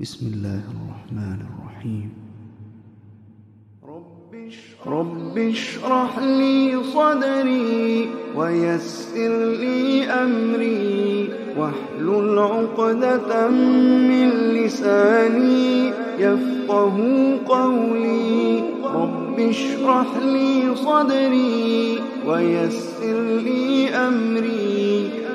بسم الله الرحمن الرحيم رب اشرح لي صدري ويسر لي أمري واحلل عقدة من لساني يفقه قولي رب اشرح لي صدري ويسر لي أمري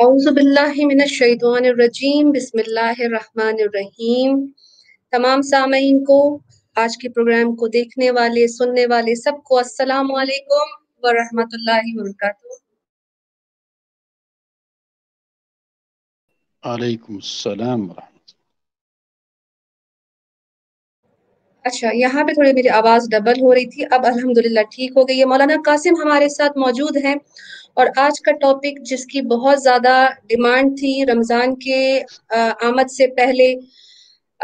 रजीम बिस्मिल्लाम तमाम सामीन को आज के प्रोग्राम को देखने वाले सुनने वाले सबको अस्सलाम वालेकुम व रहमतुल्लाहि अच्छा यहाँ पे थोड़ी मेरी आवाज डबल हो रही थी अब अल्हम्दुलिल्लाह ठीक हो गई है मौलाना कासिम हमारे साथ मौजूद हैं और आज का टॉपिक जिसकी बहुत ज्यादा डिमांड थी रमजान के आमद से पहले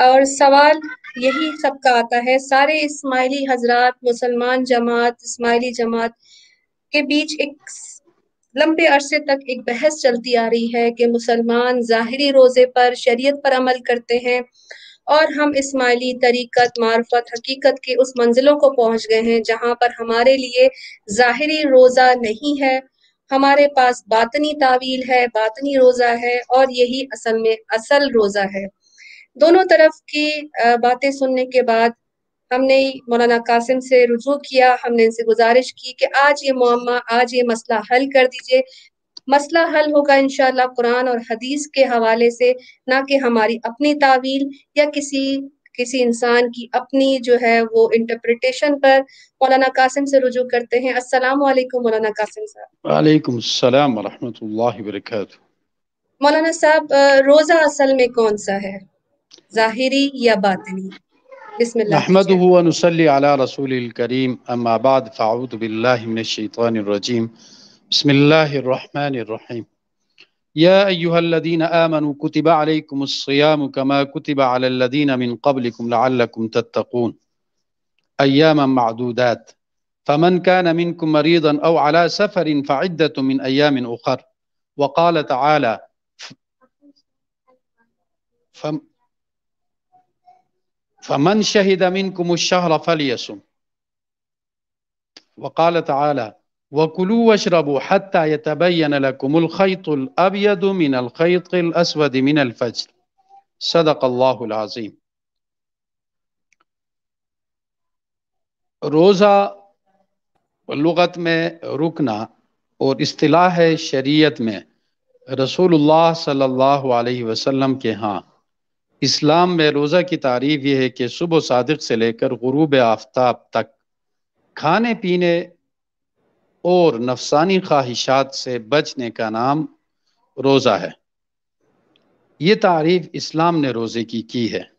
और सवाल यही सबका आता है सारे इस्माइली हजरात मुसलमान जमात इस्माइली जमात के बीच एक लंबे अरसे तक एक बहस चलती आ रही है कि मुसलमान ज़ाहरी रोज़े पर शरीयत पर अमल करते हैं और हम इस्माइली तरीकत मार्फत हकीकत के उस मंजिलों को पहुंच गए हैं जहां पर हमारे लिए ज़ाहरी रोज़ा नहीं है हमारे पास बातनी तावील है बातनी रोज़ा है और यही असल में असल रोज़ा है दोनों तरफ की बातें सुनने के बाद हमने मौलाना कासिम से रुजू किया हमने इनसे गुजारिश की कि आज ये मामा आज ये मसला हल कर दीजिए मसला हल होगा इनशाला कुरान और हदीस के हवाले से ना कि हमारी अपनी तावील या किसी किसी इंसान की अपनी जो है वो इंटरप्रिटेशन पर मौलाना कासिम से रुजू करते हैं अस्सलाम वालेकुम मौलाना कासिम साहब वालेकुम अस्सलाम रहमतुल्लाहि मौलाना साहब रोजा असल में कौन सा है जाहिरी या बातिनी अहमदहु व नुसल्ली अला रसूलिल करीम अम्मा बाद फअऊदु बिल्लाहि मिनश शैतानिर بسم الله الرحمن الرحيم يا ايها الذين امنوا كتب عليكم الصيام كما كتب على الذين من قبلكم لعلكم تتقون اياما معدودات فمن كان منكم مريضا او على سفر فعده من ايام اخر وقال تعالى فمن شهد منكم الشهر فليصم وقال تعالى वकुलू वशरबू हत्ता यतबैन लकुमुल खैतुल अबयद मिन अलखैतिल असवद मिन अलफज्र सदक अल्लाजीम रोज़ा लगत में रुकना और अतलाह है शरीयत में रसूलुल्लाह सल्लल्लाहु अलैहि वसल्लम के हाँ इस्लाम में रोज़ा की तारीफ यह है कि सुबह सादक से लेकर गुरूब आफ्ताब तक खाने पीने और नफसानी ख्वाहिशात से बचने का नाम रोज़ा है ये तारीफ इस्लाम ने रोज़े की की है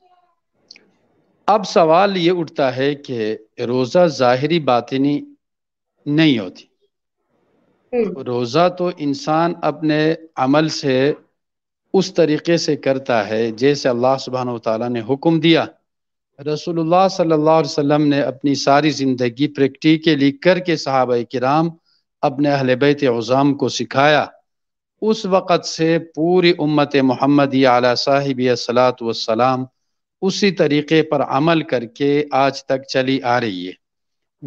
अब सवाल ये उठता है कि रोज़ा ज़ाहरी बातनी नहीं होती हम्म। रोज़ा तो इंसान अपने अमल से उस तरीके से करता है जैसे अल्लाह सुबहान तला ने दिया सल्लल्लाहु अलैहि वसल्लम ने अपनी सारी ज़िंदगी प्रैक्टिकली करके सहाब कराम अपने अहल बैत उज़ाम को सिखाया उस वक़्त से पूरी उम्मत महमदी आला साहिब सलात वसलाम उसी तरीक़े पर अमल करके आज तक चली आ रही है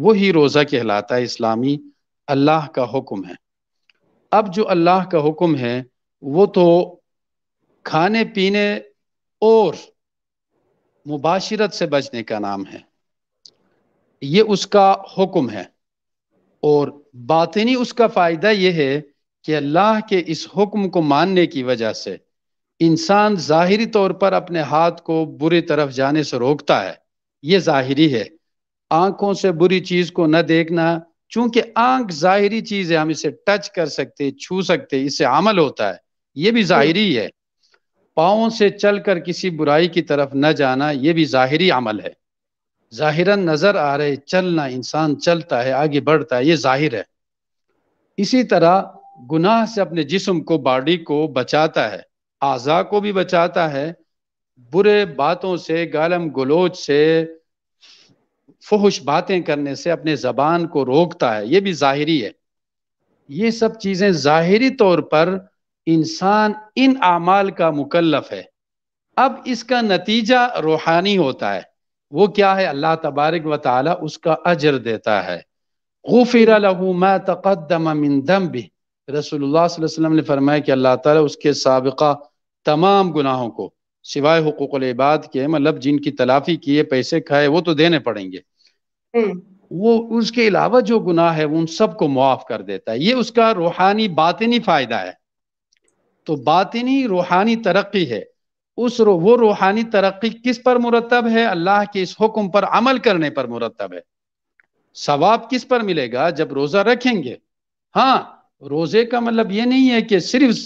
वही रोज़ा कहलाता है इस्लामी अल्लाह का हुक्म है अब जो अल्लाह का हुक्म है वो तो खाने पीने और मुबाशरत से बचने का नाम है ये उसका हुक्म है और बातनी उसका फ़ायदा यह है कि अल्लाह के इस हुक्म को मानने की वजह से इंसान ज़ाहरी तौर पर अपने हाथ को बुरी तरफ जाने से रोकता है ये ज़ाहरी है आंखों से बुरी चीज़ को न देखना चूंकि आंख ज़ाहरी चीज़ है हम इसे टच कर सकते छू सकते इससे अमल होता है ये भी ज़ाहरी है पाओं से चलकर किसी बुराई की तरफ न जाना ये भी ज़ाहरी अमल है ज़ाहिरन नज़र आ रहे चलना इंसान चलता है आगे बढ़ता है ये ज़ाहिर है इसी तरह गुनाह से अपने जिस्म को बॉडी को बचाता है आज़ा को भी बचाता है बुरे बातों से गालम गलोच से फहश बातें करने से अपने ज़बान को रोकता है ये भी ज़ाहिरी है ये सब चीज़ें ज़ाहरी तौर पर इंसान इन आमाल का मुकल्लफ है अब इसका नतीजा रूहानी होता है वो क्या है अल्लाह तबारक व ताला उसका अजर देता है गुफिर तकदम भी रसोल्ला ने फरमाया कि अल्लाह ताला उसके सबका तमाम गुनाहों को सिवाय हकूक़ल इबाद के मतलब जिनकी तलाफी किए पैसे खाए वो तो देने पड़ेंगे हम्म। वो उसके अलावा जो गुनाह है उन सबको मुआफ़ कर देता है ये उसका रूहानी बातनी फ़ायदा है तो बातिनी रूहानी तरक्की है उस रो, वो रूहानी तरक्की किस पर मुरतब है अल्लाह के इस हुक्म पर अमल करने पर मुरतब है सवाब किस पर मिलेगा जब रोज़ा रखेंगे हाँ रोज़े का मतलब ये नहीं है कि सिर्फ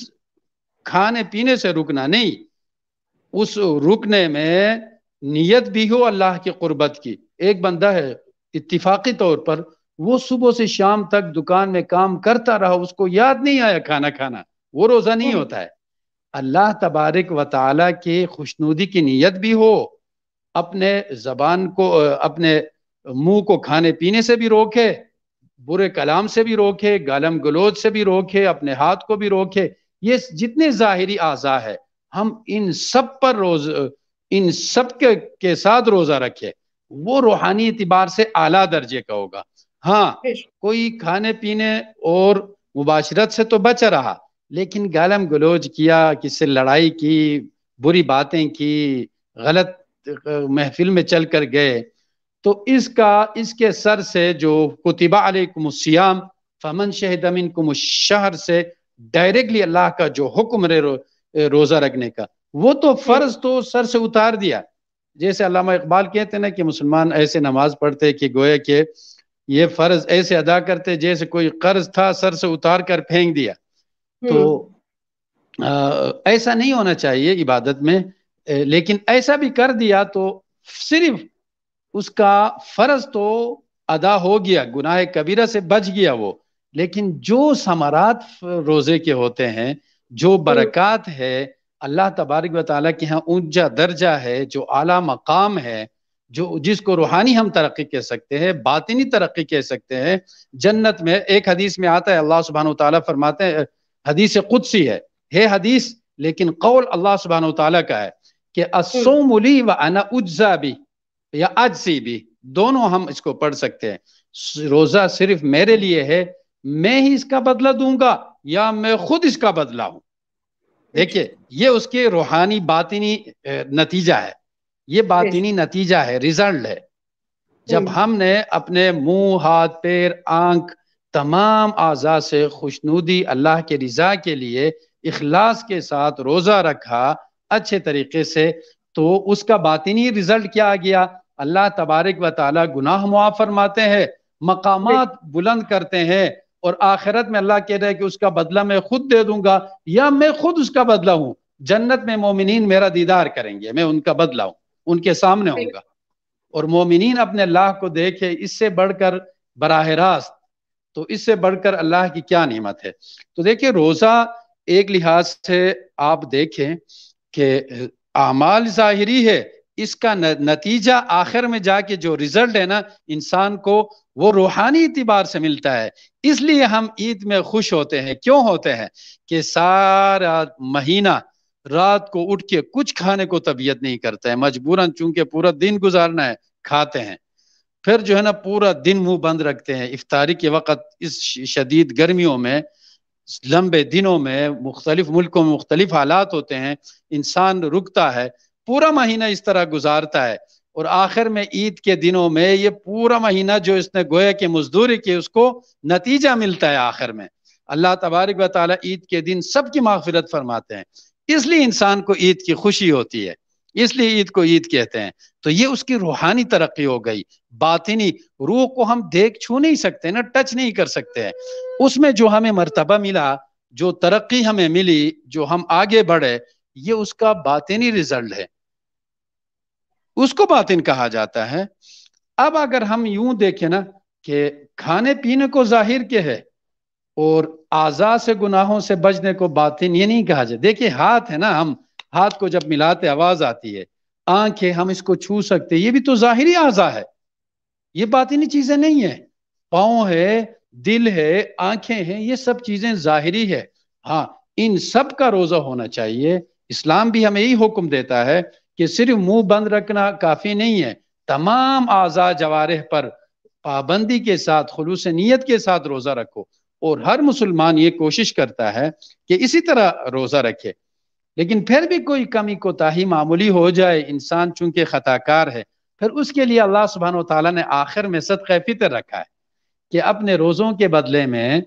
खाने पीने से रुकना नहीं उस रुकने में नीयत भी हो अल्लाह की कुर्बत की एक बंदा है इतफाकी तौर पर वो सुबह से शाम तक दुकान में काम करता रहा उसको याद नहीं आया खाना खाना वो रोज़ा नहीं होता है अल्लाह तबारक व ताली के खुशनुदी की नीयत भी हो अपने ज़बान को अपने मुंह को खाने पीने से भी रोके बुरे कलाम से भी रोके गलम गलोच से भी रोके अपने हाथ को भी रोके ये जितने ज़ाहरी आज़ा है हम इन सब पर रोज इन सब के, के साथ रोज़ा रखे वो रूहानी एतबार से आला दर्जे का होगा हाँ कोई खाने पीने और मुबाशरत से तो बच रहा लेकिन गालम गलोज किया किससे लड़ाई की बुरी बातें की गलत महफिल में चल कर गए तो इसका इसके सर से जो कुतिबा अलकुमस्याम फमन शहदमिन कुमशहर से डायरेक्टली अल्लाह का जो हुक्म रे रो, रोज़ा रखने का वो तो फ़र्ज तो सर से उतार दिया जैसे अलामा इकबाल कहते ना कि मुसलमान ऐसे नमाज पढ़ते कि गोया के ये फ़र्ज ऐसे अदा करते जैसे कोई कर्ज था सर से उतार कर फेंक दिया तो आ, हम्म। ऐसा नहीं होना चाहिए इबादत में लेकिन ऐसा भी कर दिया तो सिर्फ उसका फर्ज तो अदा हो गया गुनाह कबीरा से बच गया वो लेकिन जो समारात रोजे के होते हैं जो हम्म। बरकत है अल्लाह तबारक वाल के यहाँ ऊंचा दर्जा है जो आला मकाम है जो जिसको रूहानी हम तरक्की कह सकते हैं बातिनी तरक्की कह सकते हैं जन्नत में एक हदीस में आता है अल्लाह सुबहान तला फरमाते हैं हदीस कुदसी है हे हदीस लेकिन कौल अल्लाह सुबहान तला का है कि असोमली व अना उज्जा भी या अजसी भी दोनों हम इसको पढ़ सकते हैं रोज़ा सिर्फ मेरे लिए है मैं ही इसका बदला दूंगा या मैं खुद इसका बदला हूं देखिए ये उसके रूहानी बातिनी नतीजा है ये बातिनी नतीजा है रिजल्ट है जब hmm. हमने अपने मुंह हाथ पैर आंख तमाम आज़ा से खुशनूदी अल्लाह के रज़ा के लिए इखलास के साथ रोज़ा रखा अच्छे तरीके से तो उसका बातनी रिजल्ट क्या आ गया अल्लाह तबारक व ताला गुनाह मुआफ़ फरमाते हैं मकाम बुलंद करते हैं और आखिरत में अल्लाह कह रहा है कि उसका बदला मैं खुद दे दूंगा या मैं खुद उसका बदला हूँ जन्नत में मोमिन मेरा दीदार करेंगे मैं उनका बदला हूँ उनके सामने होगा और मोमिन अपने अल्लाह को देखे इससे बढ़कर बराह रास्त तो इससे बढ़कर अल्लाह की क्या नियमत है तो देखिए रोज़ा एक लिहाज से आप देखें कि आमाल ज़ाहरी है इसका नतीजा आखिर में जाके जो रिजल्ट है ना इंसान को वो रूहानी इतबार से मिलता है इसलिए हम ईद में खुश होते हैं क्यों होते हैं कि सारा महीना रात को उठ के कुछ खाने को तबीयत नहीं करता है मजबूरन चूंकि पूरा दिन गुजारना है खाते हैं फिर जो है ना पूरा दिन मुंह बंद रखते हैं इफ्तारी के वक्त इस शदीद गर्मियों में लंबे दिनों में मुख्तलिफ मुल्कों में मुख्तलिफ हालात होते हैं इंसान रुकता है पूरा महीना इस तरह गुजारता है और आखिर में ईद के दिनों में ये पूरा महीना जो इसने गोया के मजदूरी की उसको नतीजा मिलता है आखिर में अल्लाह तबारक व ईद के दिन सबकी माफिरत फरमाते हैं इसलिए इंसान को ईद की खुशी होती है इसलिए ईद को ईद कहते हैं तो ये उसकी रूहानी तरक्की हो गई बातिनी रूह को हम देख छू नहीं सकते ना टच नहीं कर सकते हैं उसमें जो हमें मरतबा मिला जो तरक्की हमें मिली जो हम आगे बढ़े ये उसका बातिनी रिजल्ट है उसको बातिन कहा जाता है अब अगर हम यूं देखें ना कि खाने पीने को जाहिर के है और आजा से गुनाहों से बचने को बातिन ये नहीं कहा जाए देखिए हाथ है ना हम हाथ को जब मिलाते आवाज आती है आंखें हम इसको छू सकते ये भी तो जाहिर आजा है ये बातिनी चीजें नहीं है पाओ है दिल है आंखें हैं ये सब चीजें जाहिरी है हाँ इन सब का रोजा होना चाहिए इस्लाम भी हमें यही हुक्म देता है कि सिर्फ मुंह बंद रखना काफी नहीं है तमाम आजा जवारह पर पाबंदी के साथ खलूस नीयत के साथ रोजा रखो और हर मुसलमान ये कोशिश करता है कि इसी तरह रोजा रखे लेकिन फिर भी कोई कमी कोताही मामूली हो जाए इंसान चूंकि खताकार है फिर उसके लिए अल्लाह सुबहान तला ने आखिर में सदक़ फितर रखा है कि अपने रोज़ों के बदले में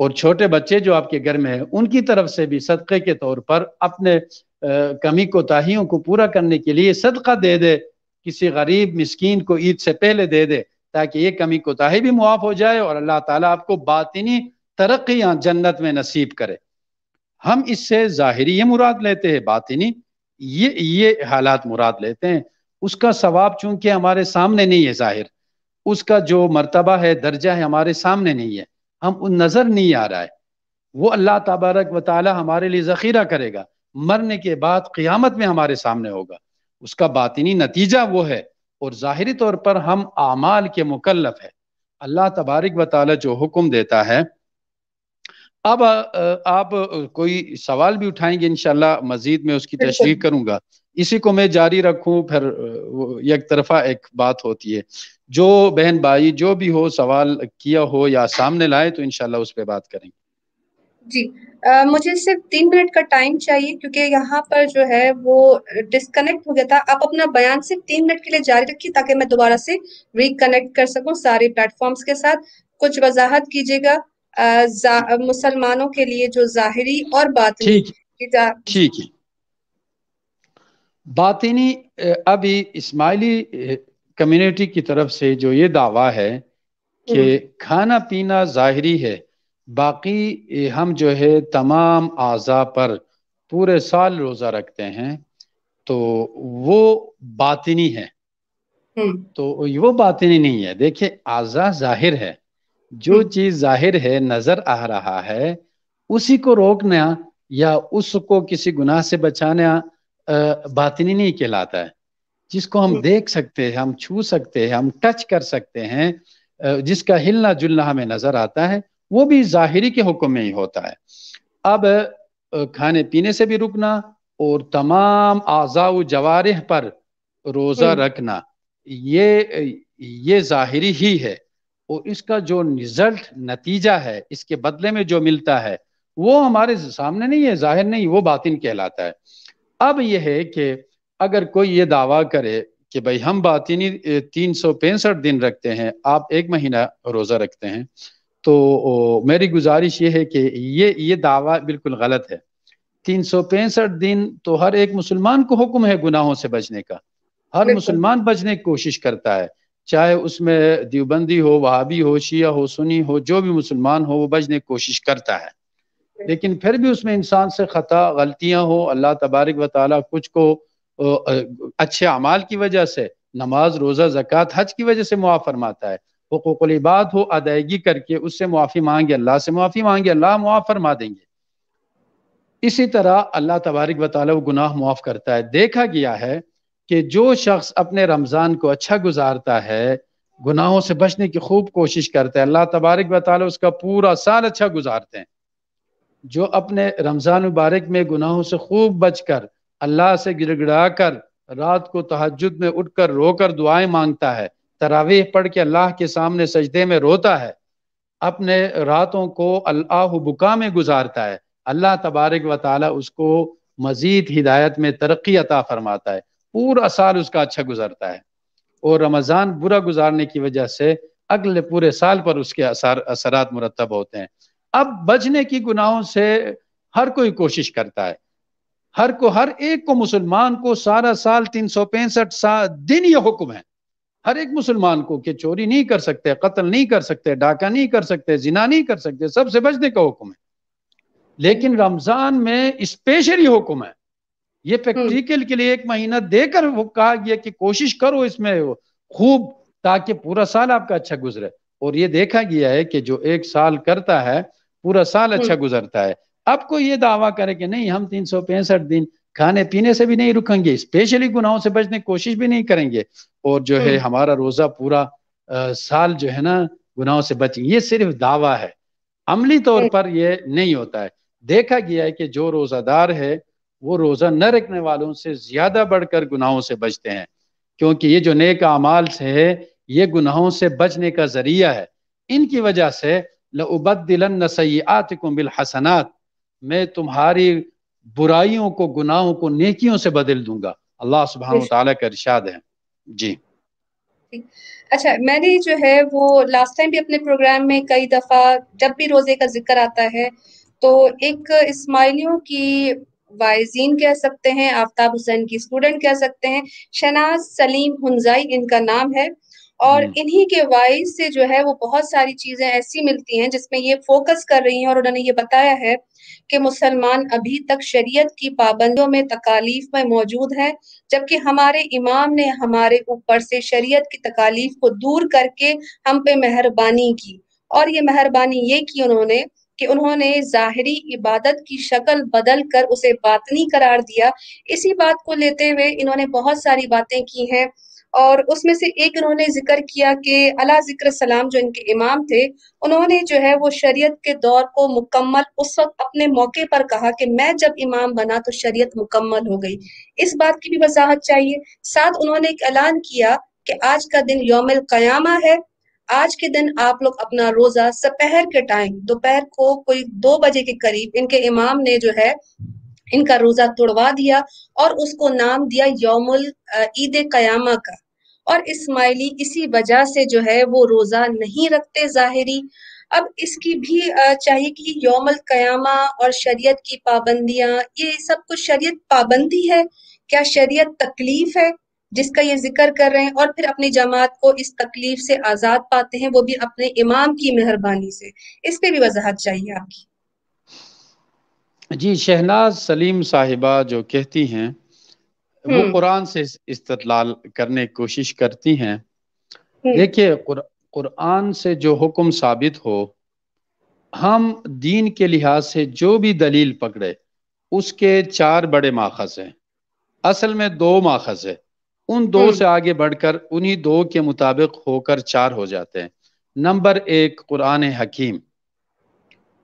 और छोटे बच्चे जो आपके घर में है उनकी तरफ से भी सदक़े के तौर पर अपने आ, कमी कोताही को पूरा करने के लिए सदका दे दे किसी गरीब मिस्कीन को ईद से पहले दे दे ताकि ये कमी कोताही भी मुआफ़ हो जाए और अल्लाह ताला आपको बातिनी तरक्या जन्नत में नसीब करे हम इससे ज़ाहरी ये मुराद लेते हैं बातिनी ये ये हालात मुराद लेते हैं उसका सवाब चूंकि हमारे सामने नहीं है जाहिर उसका जो मरतबा है दर्जा है हमारे सामने नहीं है हम उन नज़र नहीं आ रहा है वो अल्लाह तबारक वाली हमारे लिए ज़ख़ीरा करेगा मरने के बाद क्यामत में हमारे सामने होगा उसका बातनी नतीजा वो है और ज़ाहरी तौर पर हम आमाल के मुकलफ है अल्लाह तबारक वाल जो हुक्म देता है अब आप कोई सवाल भी उठाएंगे इनशाला मजीद में उसकी तशरी करूंगा इसी को मैं जारी रखूं फिर एक तरफा एक बात होती है जो बहन भाई जो भी हो सवाल किया हो या सामने लाए तो इनशाला उस पर बात करेंगे जी आ, मुझे सिर्फ तीन मिनट का टाइम चाहिए क्योंकि यहाँ पर जो है वो डिस्कनेक्ट हो गया था आप अपना बयान सिर्फ तीन मिनट के लिए जारी रखिए ताकि मैं दोबारा से रिकनेक्ट कर सकू सारे प्लेटफॉर्म्स के साथ कुछ वजाहत कीजिएगा मुसलमानों के लिए जो जाहिरी और बात ठीक ठीक है बातिनी अभी इस्माइली कम्युनिटी की तरफ से जो ये दावा है कि हम्म। खाना पीना ज़ाहरी है बाकी हम जो है तमाम अज़ा पर पूरे साल रोज़ा रखते हैं तो वो बातिनी है हम्म। तो वो बातिनी नहीं है देखिए आजा ज़ाहिर है जो हम्म। चीज़ ज़ाहिर है नज़र आ रहा है उसी को रोकना या उसको किसी गुनाह से बचाना बातनी नहीं कहलाता है जिसको हम हम्म। देख सकते हैं हम छू सकते हैं हम टच कर सकते हैं जिसका हिलना जुलना हमें नजर आता है वो भी ज़ाहिरी के हुक्म में ही होता है अब खाने पीने से भी रुकना और तमाम आज़ाव जवारह पर रोज़ा हम्म। रखना ये ये ज़ाहिरी ही है और इसका जो रिजल्ट नतीजा है इसके बदले में जो मिलता है वो हमारे सामने नहीं है जाहिर नहीं वो बातिन कहलाता है अब यह है कि अगर कोई ये दावा करे कि भाई हम बातिनी तीन सौ पैंसठ दिन रखते हैं आप एक महीना रोज़ा रखते हैं तो मेरी गुजारिश ये है कि ये ये दावा बिल्कुल गलत है तीन सौ पैंसठ दिन तो हर एक मुसलमान को हुक्म है गुनाहों से बचने का हर मुसलमान बचने की कोशिश करता है चाहे उसमें दीवबंदी हो वहाबी हो शिया हो सुनी हो जो भी मुसलमान हो वो बचने की कोशिश करता है लेकिन फिर भी उसमें इंसान से ख़ता गलतियाँ हो अल्लाह तबारक व ताली कुछ को अच्छे अमाल की वजह से नमाज रोज़ा जक़ात हज की वजह से मुआफ़ फरमाता है हकूक़लबाद हो अदायगी करके उससे मुआफ़ी मांगे अल्लाह से मुआफ़ी मांगे अल्लाह मुआफ़ फरमा देंगे इसी तरह अल्लाह तबारक व ताली गुनाह मुआफ़ करता है देखा गया है कि जो शख्स अपने रमज़ान को अच्छा गुजारता है गुनाहों से बचने की खूब कोशिश करता है अल्लाह तबारक व ताली उसका पूरा साल अच्छा गुजारते हैं जो अपने रमज़ान मुबारक में गुनाहों से खूब बच कर अल्लाह से गिड़गिड़ा कर रात को तहजद में उठ कर रोकर दुआएं मांगता है तरावीह पढ़ के अल्लाह के सामने सजदे में रोता है अपने रातों को अल्लाह बुका में गुजारता है अल्लाह तबारक व ताली उसको मज़ीद हिदायत में तरक्की अता फरमाता है पूरा साल उसका अच्छा गुजरता है और रमज़ान बुरा गुजारने की वजह से अगले पूरे साल पर उसके असर असरात मुरतब होते हैं अब बचने की गुनाहों से हर कोई कोशिश करता है हर को हर एक को मुसलमान को सारा साल तीन सौ पैंसठ दिन यह हुक्म है हर एक मुसलमान को कि चोरी नहीं कर सकते कत्ल नहीं कर सकते डाका नहीं कर सकते जिना नहीं कर सकते सबसे बचने का हुक्म है लेकिन रमजान में स्पेशली हुक्म है ये प्रैक्टिकल हम्म। के लिए एक महीना देकर वो कहा गया कि कोशिश करो इसमें खूब ताकि पूरा साल आपका अच्छा गुजरे और ये देखा गया है कि जो एक साल करता है पूरा साल अच्छा हम्म। गुजरता है अब कोई ये दावा करे कि नहीं हम तीन सौ पैंसठ दिन खाने पीने से भी नहीं रुकेंगे स्पेशली गुनाहों से बचने की कोशिश भी नहीं करेंगे और जो है हम्म। हमारा रोजा पूरा आ, साल जो है ना गुनाहों से बचेंगे ये सिर्फ दावा है अमली तौर हम्म। पर यह नहीं होता है देखा गया है कि जो रोजादार है वो रोजा न रखने वालों से ज्यादा बढ़कर गुनाहों से बचते हैं क्योंकि ये जो नेक अमाल से है ये गुनाहों से बचने का जरिया है इनकी वजह से लबदिलन सयातकुम बिलहसनात मैं तुम्हारी बुराइयों को गुनाहों को नेकियों से बदल दूंगा अल्लाह सुबहान का इरशाद है जी अच्छा मैंने जो है वो लास्ट टाइम भी अपने प्रोग्राम में कई दफ़ा जब भी रोज़े का जिक्र आता है तो एक इस्माइलियों की वायजीन कह सकते हैं आफ्ताब हुसैन की स्टूडेंट कह सकते हैं शनाज सलीम हंजाई इनका नाम है और हम्म। इन्हीं के वाइज से जो है वो बहुत सारी चीजें ऐसी मिलती हैं जिसमें ये फोकस कर रही हैं और उन्होंने ये बताया है कि मुसलमान अभी तक शरीयत की पाबंदियों में तकालीफ में मौजूद हैं जबकि हमारे इमाम ने हमारे ऊपर से शरीयत की तकालीफ को दूर करके हम पे मेहरबानी की और ये मेहरबानी ये की उन्होंने कि उन्होंने जाहरी इबादत की शक्ल बदल कर उसे बातनी करार दिया इसी बात को लेते हुए इन्होंने बहुत सारी बातें की हैं और उसमें से एक इन्होंने जिक्र किया कि अला जिक्र सलाम जो इनके इमाम थे उन्होंने जो है वो शरीयत के दौर को मुकम्मल उस वक्त अपने मौके पर कहा कि मैं जब इमाम बना तो शरीयत मुकम्मल हो गई इस बात की भी वजाहत चाहिए साथ उन्होंने एक ऐलान किया कि आज का दिन योम कयामा है आज के दिन आप लोग अपना रोजा सपहर के टाइम दोपहर को कोई दो बजे के करीब इनके इमाम ने जो है इनका रोजा तोड़वा दिया और उसको नाम दिया योम ईद कयामा का और इस्माइली इसी वजह से जो है वो रोज़ा नहीं रखते जाहिरी अब इसकी भी चाहिए कि योमल कयामा और शरीयत की पाबंदियाँ ये सब कुछ शरीयत पाबंदी है क्या शरीयत तकलीफ है जिसका ये जिक्र कर रहे हैं और फिर अपनी जमात को इस तकलीफ से आज़ाद पाते हैं वो भी अपने इमाम की मेहरबानी से इस पर भी वजाहत चाहिए आपकी जी शहनाज सलीम साहिबा जो कहती हैं वो हम्म। कुरान से इस्तलाल करने की कोशिश करती हैं हम्म। देखिए कुरान से जो हुक्म साबित हो हम दीन के लिहाज से जो भी दलील पकड़े उसके चार बड़े माखज हैं असल में दो माखज है उन दो हम्म। से आगे बढ़कर उन्हीं दो के मुताबिक होकर चार हो जाते हैं नंबर एक कुरान हकीम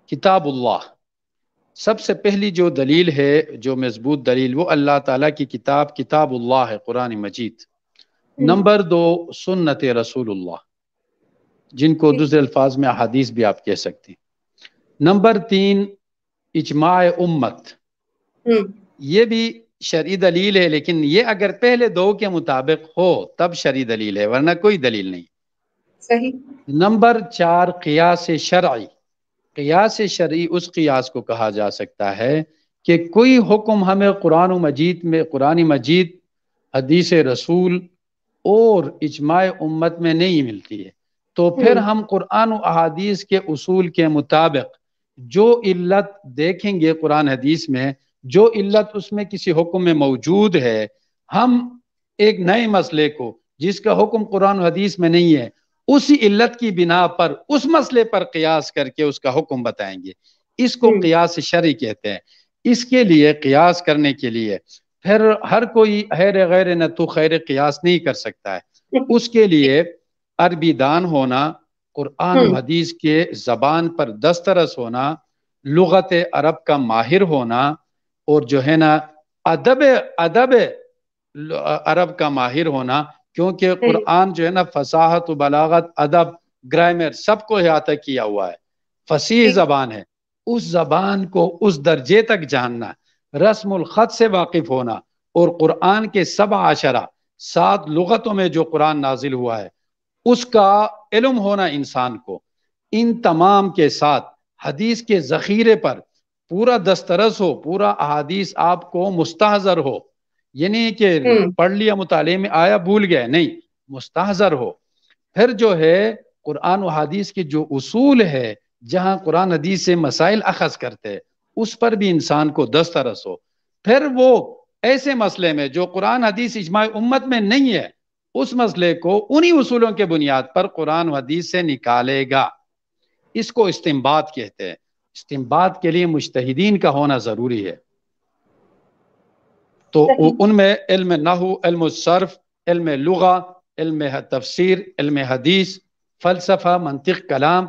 किताबुल्लाह सबसे पहली जो दलील है जो मजबूत दलील वो अल्लाह ताला की किताब किताबुल्लाह है कुरान मजीद हम्म। नंबर दो सुन्नत रसूलुल्लाह जिनको दूसरे अल्फाज में अहादीस भी आप कह सकते हैं नंबर तीन इजमा उम्मत हम्म। ये भी शरी दलील है लेकिन ये अगर पहले दो के मुताबिक हो तब शरी दलील है वरना कोई दलील नहीं सही नंबर चार से शराई कियास शरी उस कियास को कहा जा सकता है कि कोई हुक्म हमें कुरान मजीद में कुरान मजीद हदीस रसूल और इजमाय उम्मत में नहीं मिलती है तो हम्म। फिर हम कुरान अहादीस के उसूल के मुताबिक जो इल्लत देखेंगे कुरान हदीस में जो इल्लत उसमें किसी हुक्म में मौजूद है हम एक नए मसले को जिसका हुक्म कुरान हदीस में नहीं है उसी इल्लत की बिना पर उस मसले पर कयास करके उसका हुक्म बताएंगे इसको हम्म। कयास शरी कहते हैं इसके लिए कयास करने के लिए फिर हर कोई हैर गैर तो खैर कयास नहीं कर सकता है हम्म। उसके लिए अरबी दान होना कुरान हम्म। हदीस के जबान पर दस्तरस होना लगत अरब का माहिर होना और जो है ना अदब अदब अरब का माहिर होना क्योंकि कुरान जो है ना फसाहत बलागत अदब ग्रामर सबको अहाता किया हुआ है फसीह जबान है उस जबान को उस दर्जे तक जानना रस्म ख़त से वाकिफ होना और कुरान के सब आशरा सात लुगतों में जो कुरान नाजिल हुआ है उसका इलम होना इंसान को इन तमाम के साथ हदीस के ज़ख़ीरे पर पूरा दस्तरस हो पूरा अहादीस आपको मुस्तर हो ये नहीं कि हम्म। पढ़ लिया मुताले में आया भूल गया नहीं मुस्ताजर हो फिर जो है कुरान और हदीस के जो उसूल है जहाँ कुरान हदीस से मसाइल अखज करते हैं उस पर भी इंसान को दस्तरस हो फिर वो ऐसे मसले में जो कुरान हदीस इजमा उम्मत में नहीं है उस मसले को उन्हीं उसूलों के बुनियाद पर कुरान हदीस से निकालेगा इसको इस्तेमाल कहते हैं इस्तेमाल के लिए मुश्तिन का होना ज़रूरी है तो उनमें इल्म नाहू इल्म सर्फ इल्म लगा इल्म तफसर इल्म हदीस फ़लसफ़ा मनतिक कलाम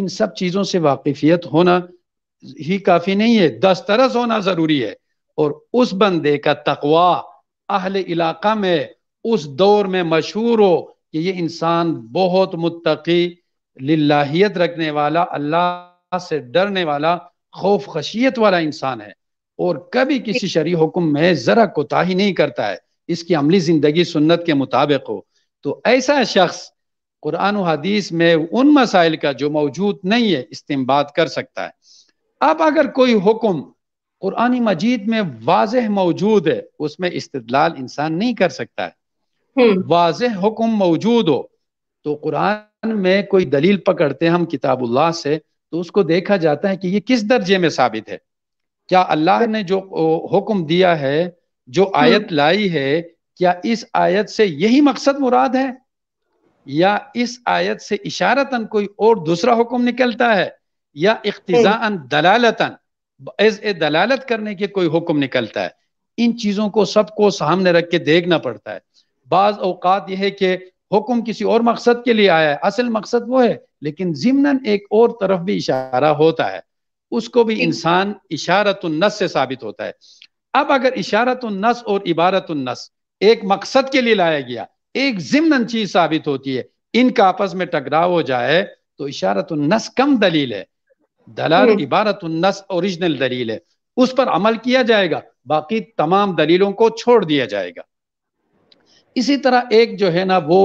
इन सब चीज़ों से वाकिफियत होना ही काफ़ी नहीं है दस्तरस होना ज़रूरी है और उस बंदे का तकवा अहल इलाका में उस दौर में मशहूर हो कि ये इंसान बहुत मुतकी लाहियत रखने वाला अल्लाह से डरने वाला खौफ खशियत वाला इंसान है और कभी किसी शरी हुक्म में ज़रा कोताही नहीं करता है इसकी अमली ज़िंदगी सुन्नत के मुताबिक हो तो ऐसा शख्स कुरान हदीस में उन मसाइल का जो मौजूद नहीं है इस्तेमाल कर सकता है अब अगर कोई हुक्म कुरानी मजीद में वाज मौजूद है उसमें इस्तलाल इंसान नहीं कर सकता है हम्म। वाज हुक्म मौजूद हो तो कुरान में कोई दलील पकड़ते हम किताबुल्लाह से तो उसको देखा जाता है कि ये किस दर्जे में साबित है क्या अल्लाह ने जो हुक्म दिया है जो हम्म। आयत लाई है क्या इस आयत से यही मकसद मुराद है या इस आयत से इशारतन कोई और दूसरा हुक्म निकलता है या इख्तिजा दलालतन एज ए दलालत करने के कोई हुक्म निकलता है इन चीज़ों को सबको सामने रख के देखना पड़ता है बाज़ अवकात यह है कि हुक्म किसी और मकसद के लिए आया है असल मकसद वो है लेकिन जिमनन एक और तरफ भी इशारा होता है उसको भी इंसान इशारत नस से साबित होता है अब अगर इशारत नस और इबारत नस एक मकसद के लिए लाया गया एक जिमन चीज साबित होती है इनका आपस में टकराव हो जाए तो इशारत नस कम दलील है दलाल हम्म। इबारत नस ओरिजिनल दलील है उस पर अमल किया जाएगा बाकी तमाम दलीलों को छोड़ दिया जाएगा इसी तरह एक जो है ना वो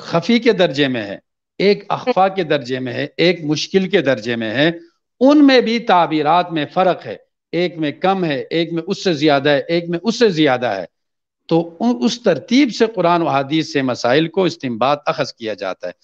खफी के दर्जे में है एक अखफा के दर्जे में है एक मुश्किल के दर्जे में है उनमें भी ताबीरात में फ़र्क है एक में कम है एक में उससे ज़्यादा है एक में उससे ज़्यादा है तो उस तरतीब से कुरान हदीस से मसाइल को इस्तेमाल अखज़ किया जाता है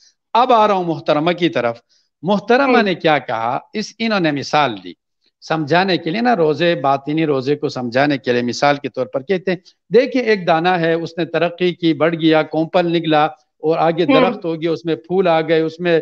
अब आ रहा हूँ मोहतरमा की तरफ मोहतरमा ने क्या कहा इस इन्होंने मिसाल दी समझाने के लिए ना रोजे बातिनी रोजे को समझाने के लिए मिसाल के तौर पर कहते हैं देखिए एक दाना है उसने तरक्की की बढ़ गया कोंपल निकला और आगे हम्म। दरख्त हो गया उसमें फूल आ गए उसमें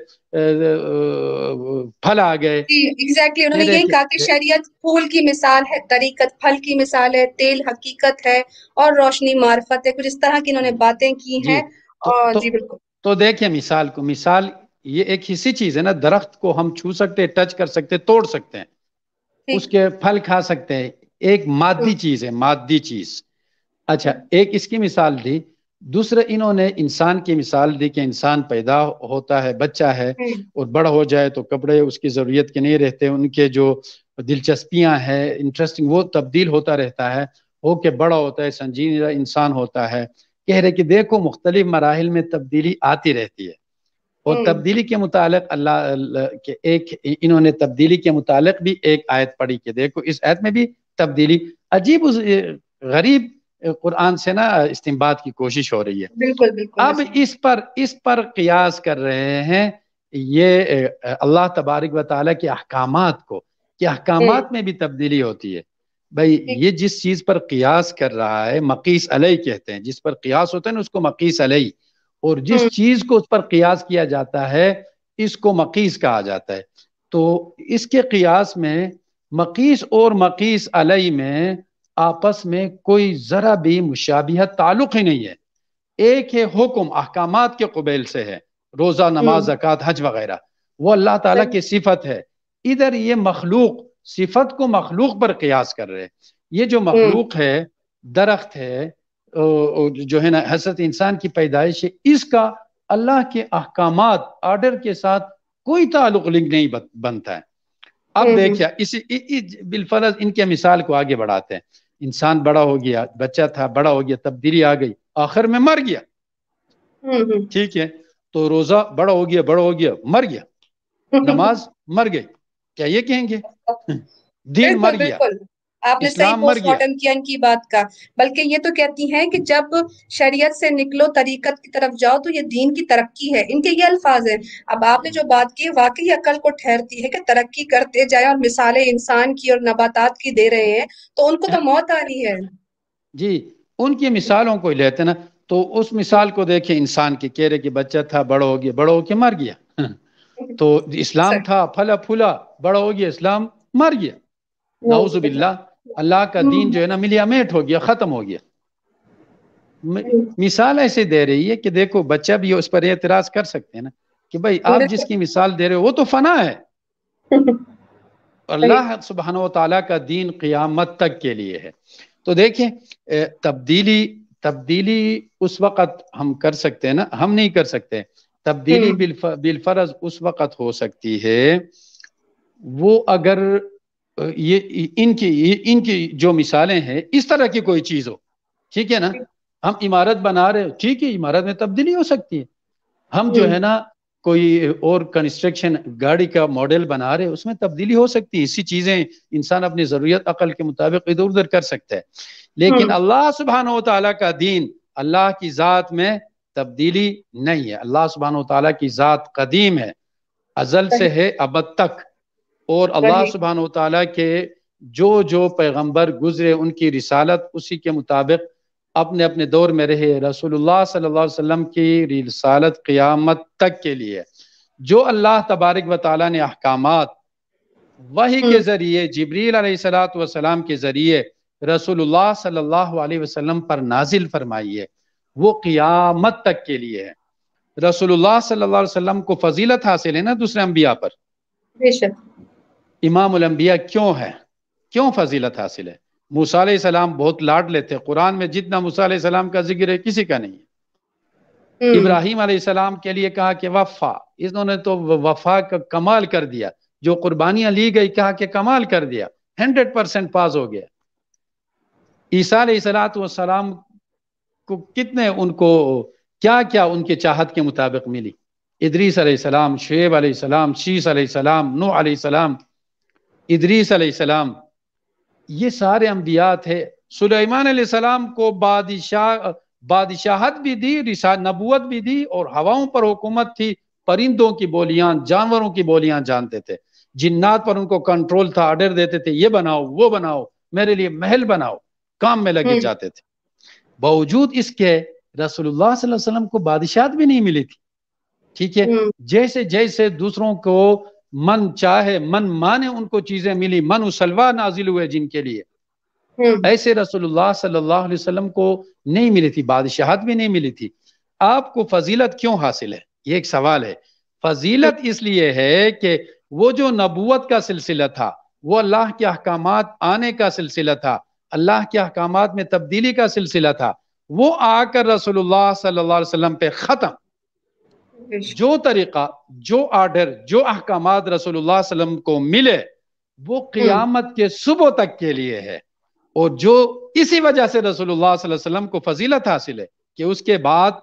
फल आ गए एग्जैक्टली उन्होंने यही कहा कि शरीयत फूल की मिसाल है तरीकत फल की मिसाल है तेल हकीकत है और रोशनी मार्फत है कुछ इस तरह की इन्होंने बातें की हैं तो- और तो, जी बिल्कुल तो देखिए मिसाल को मिसाल ये एक हिस्सी चीज है ना दरख्त को हम छू सकते हैं टच कर सकते हैं तोड़ सकते हैं उसके फल खा सकते हैं एक मादी हम्म। चीज है मादी चीज अच्छा एक इसकी मिसाल दी दूसरे इन्होंने इंसान की मिसाल दी कि इंसान पैदा होता है बच्चा है हम्म। और बड़ा हो जाए तो कपड़े उसकी ज़रूरत के नहीं रहते उनके जो दिलचस्पियां हैं इंटरेस्टिंग वो तब्दील होता रहता है हो के बड़ा होता है संजीदा इंसान होता है कह रहे कि देखो मुख्तलिफ मराहल में तब्दीली आती रहती है और हम्म। तब्दीली के मुतालिक अल्लाह के एक इन्होंने तब्दीली के मुतालिक भी एक आयत पढ़ी कि देखो इस आयत में भी तब्दीली अजीब उस गरीब कुरान से ना इस्तेमाल की कोशिश हो रही है बिल्कुल बिल्कुल अब इस पर इस पर कयास कर रहे हैं ये अल्लाह तबारक व ताली के अहकाम को कि अहकाम में भी तब्दीली होती है भाई ये जिस चीज पर कियास कर रहा है मकीस अलई कहते हैं जिस पर कयास होता है ना उसको मकीस अलई और जिस हम्म। चीज को उस पर कयास किया जाता है इसको मकीस कहा जाता है तो इसके कियास में मकीस और मकीस अलई में आपस में कोई ज़रा भी मुशाबिहत ताल्लुक ही नहीं है एक है हुक्म अहकाम के कबेल से है रोज़ा नमाज हम्म। जक़ात हज वगैरह वो अल्लाह ताला की सिफत है इधर ये मखलूक सिफत को मखलूक पर कयास कर रहे हैं ये जो हम्म। मखलूक है दरख्त है जो है ना हसरत इंसान की पैदाइश है इसका अल्लाह के अहकाम आर्डर के साथ कोई ताल्लुक लिंक नहीं बनता है अब हम्म। देखिए इसी बिलफरज इनके मिसाल को आगे बढ़ाते हैं इंसान बड़ा हो गया बच्चा था बड़ा हो गया तब्दीली आ गई आखिर में मर गया हम्म, हम्म। ठीक है तो रोजा बड़ा हो गया बड़ा हो गया मर गया हम्म, नमाज मर गई क्या ये कहेंगे दिन मर गया आपने सही पोस्टमार्टम किया इनकी बात का बल्कि ये तो कहती हैं कि जब शरीयत से निकलो तरीकत की तरफ जाओ तो ये दीन की तरक्की है इनके ये अल्फाज हैं अब आपने जो बात की वाकई अकल को ठहरती है कि तरक्की करते जाए और मिसालें इंसान की और नबातात की दे रहे हैं तो उनको तो मौत आ रही है जी उनकी मिसालों को लेते ना तो उस मिसाल को देखे इंसान के कह रहे बच्चा था बड़ा हो गया बड़ा होके मर गया तो इस्लाम था फला फूला बड़ा हो गया इस्लाम मर गया नाउजुबिल्ला अल्लाह का दीन जो है ना मेट हो गया ख़त्म हो गया मिसाल ऐसे दे रही है कि देखो बच्चा भी उस पर एतराज कर सकते हैं ना कि भाई आप जिसकी मिसाल दे रहे हो वो तो फना है अल्लाह सुबहान तला का दीन क्यामत तक के लिए है तो देखें तब्दीली तब्दीली उस वक़्त हम कर सकते हैं ना हम नहीं कर सकते तब्दीली हम्म। बिलफरज उस वक़्त हो सकती है वो अगर ये इनकी इनकी जो मिसालें हैं इस तरह की कोई चीज़ हो ठीक है ना हम इमारत बना रहे हो ठीक है इमारत में तब्दीली हो सकती है हम जो है ना कोई और कंस्ट्रक्शन गाड़ी का मॉडल बना रहे उसमें तब्दीली हो सकती है इसी चीज़ें इंसान अपनी ज़रूरत अकल के मुताबिक इधर उधर कर सकता है लेकिन हम्म। अल्लाह सुबहान तला का दीन अल्लाह की ज़ात में तब्दीली नहीं है अल्लाह सुबहान तला की ज़ात कदीम है अजल से है अब तक और अल्लाह सुबहान तला के जो जो पैगम्बर गुजरे उनकी रिसालत उसी के मुताबिक अपने अपने दौर में रहे रसूलुल्लाह सल्लल्लाहु अलैहि वसल्लम की रिसालत क़्यामत तक के लिए जो अल्लाह तबारक व ताली ने अहकाम वही के हम्म। ज़रिए जबरील सलाम के ज़रिए रसोल्ला सल्ला वसलम पर नाजिल फरमाई है वो क़ियामत तक के लिए है रसोल्ला सल्लल्लाहु अलैहि को फजीलत हासिल है ना दूसरे अम्बिया पर इमाम अम्बिया क्यों है क्यों फजीलत हासिल है मूसा सलाम बहुत लाड लेते हैं कुरान में जितना मूसा सलाम का जिक्र है किसी का नहीं है हम्म। इब्राहिम सलाम के लिए कहा कि वफ़ा इन्होंने तो वफ़ा का कमाल कर दिया जो कुर्बानियां ली गई कहा कि कमाल कर दिया हंड्रेड परसेंट पास हो गया ईसा सलाम को कितने उनको क्या क्या उनके चाहत के मुताबिक मिली इदरीस सलाम शुएब सलाम शीस सलाम नू सलाम इदरीस अलैहिस्सलाम ये सारे अम्बिया थे सुलेमान अलैहिस्सलाम को बादशाह बादशाहत भी दी रिसा नबूत भी दी और हवाओं पर हुकूमत थी परिंदों की बोलियां जानवरों की बोलियां जानते थे जिन्नात पर उनको कंट्रोल था आर्डर देते थे ये बनाओ वो बनाओ मेरे लिए महल बनाओ काम में लगे हम्म। जाते थे बावजूद इसके रसोल्ला वसल्लम को बादशाहत भी नहीं मिली थी ठीक है हम्म। जैसे जैसे दूसरों को मन चाहे मन माने उनको चीजें मिली मन उसलवा नाजिल हुए जिनके लिए हम्म। ऐसे रसोल्ला सल्लल्लाहु को नहीं मिली थी बादशाहत भी नहीं मिली थी आपको फजीलत क्यों हासिल है ये एक सवाल है फजीलत इसलिए है कि वो जो नबूत का सिलसिला था वो अल्लाह के अहकाम आने का सिलसिला था अल्लाह के अहकाम में तब्दीली का सिलसिला था वो आकर रसोल्ला सल्ला वसलम पे ख़त्म जो तरीका जो आर्डर जो अहकाम रसोल्ला को मिले वो हम्म. क्यामत के सुबह तक के लिए है और जो इसी वजह से रसोल को फजीलत हासिल है कि उसके बाद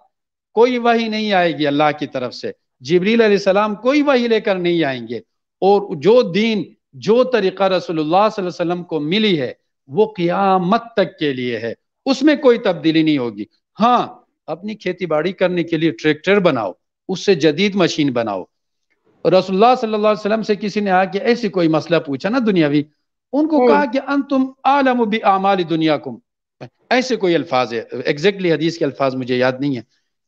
कोई वही नहीं आएगी अल्लाह की तरफ से जबरील कोई वही लेकर नहीं आएंगे और जो दीन जो तरीका रसोल्ला को मिली है वो क़ियामत तक के लिए है उसमें कोई तब्दीली नहीं होगी हाँ अपनी खेती बाड़ी करने के लिए ट्रैक्टर बनाओ उससे जदीद मशीन बनाओ रसुल्ला सल्लल्लाहु से किसी ने आके ऐसी कोई मसला पूछा ना दुनियावी उनको कहा कि अन तुम आलम आमाल दुनिया कुम ऐसे कोई अल्फाज है एग्जैक्टली हदीस के अल्फाज मुझे याद नहीं है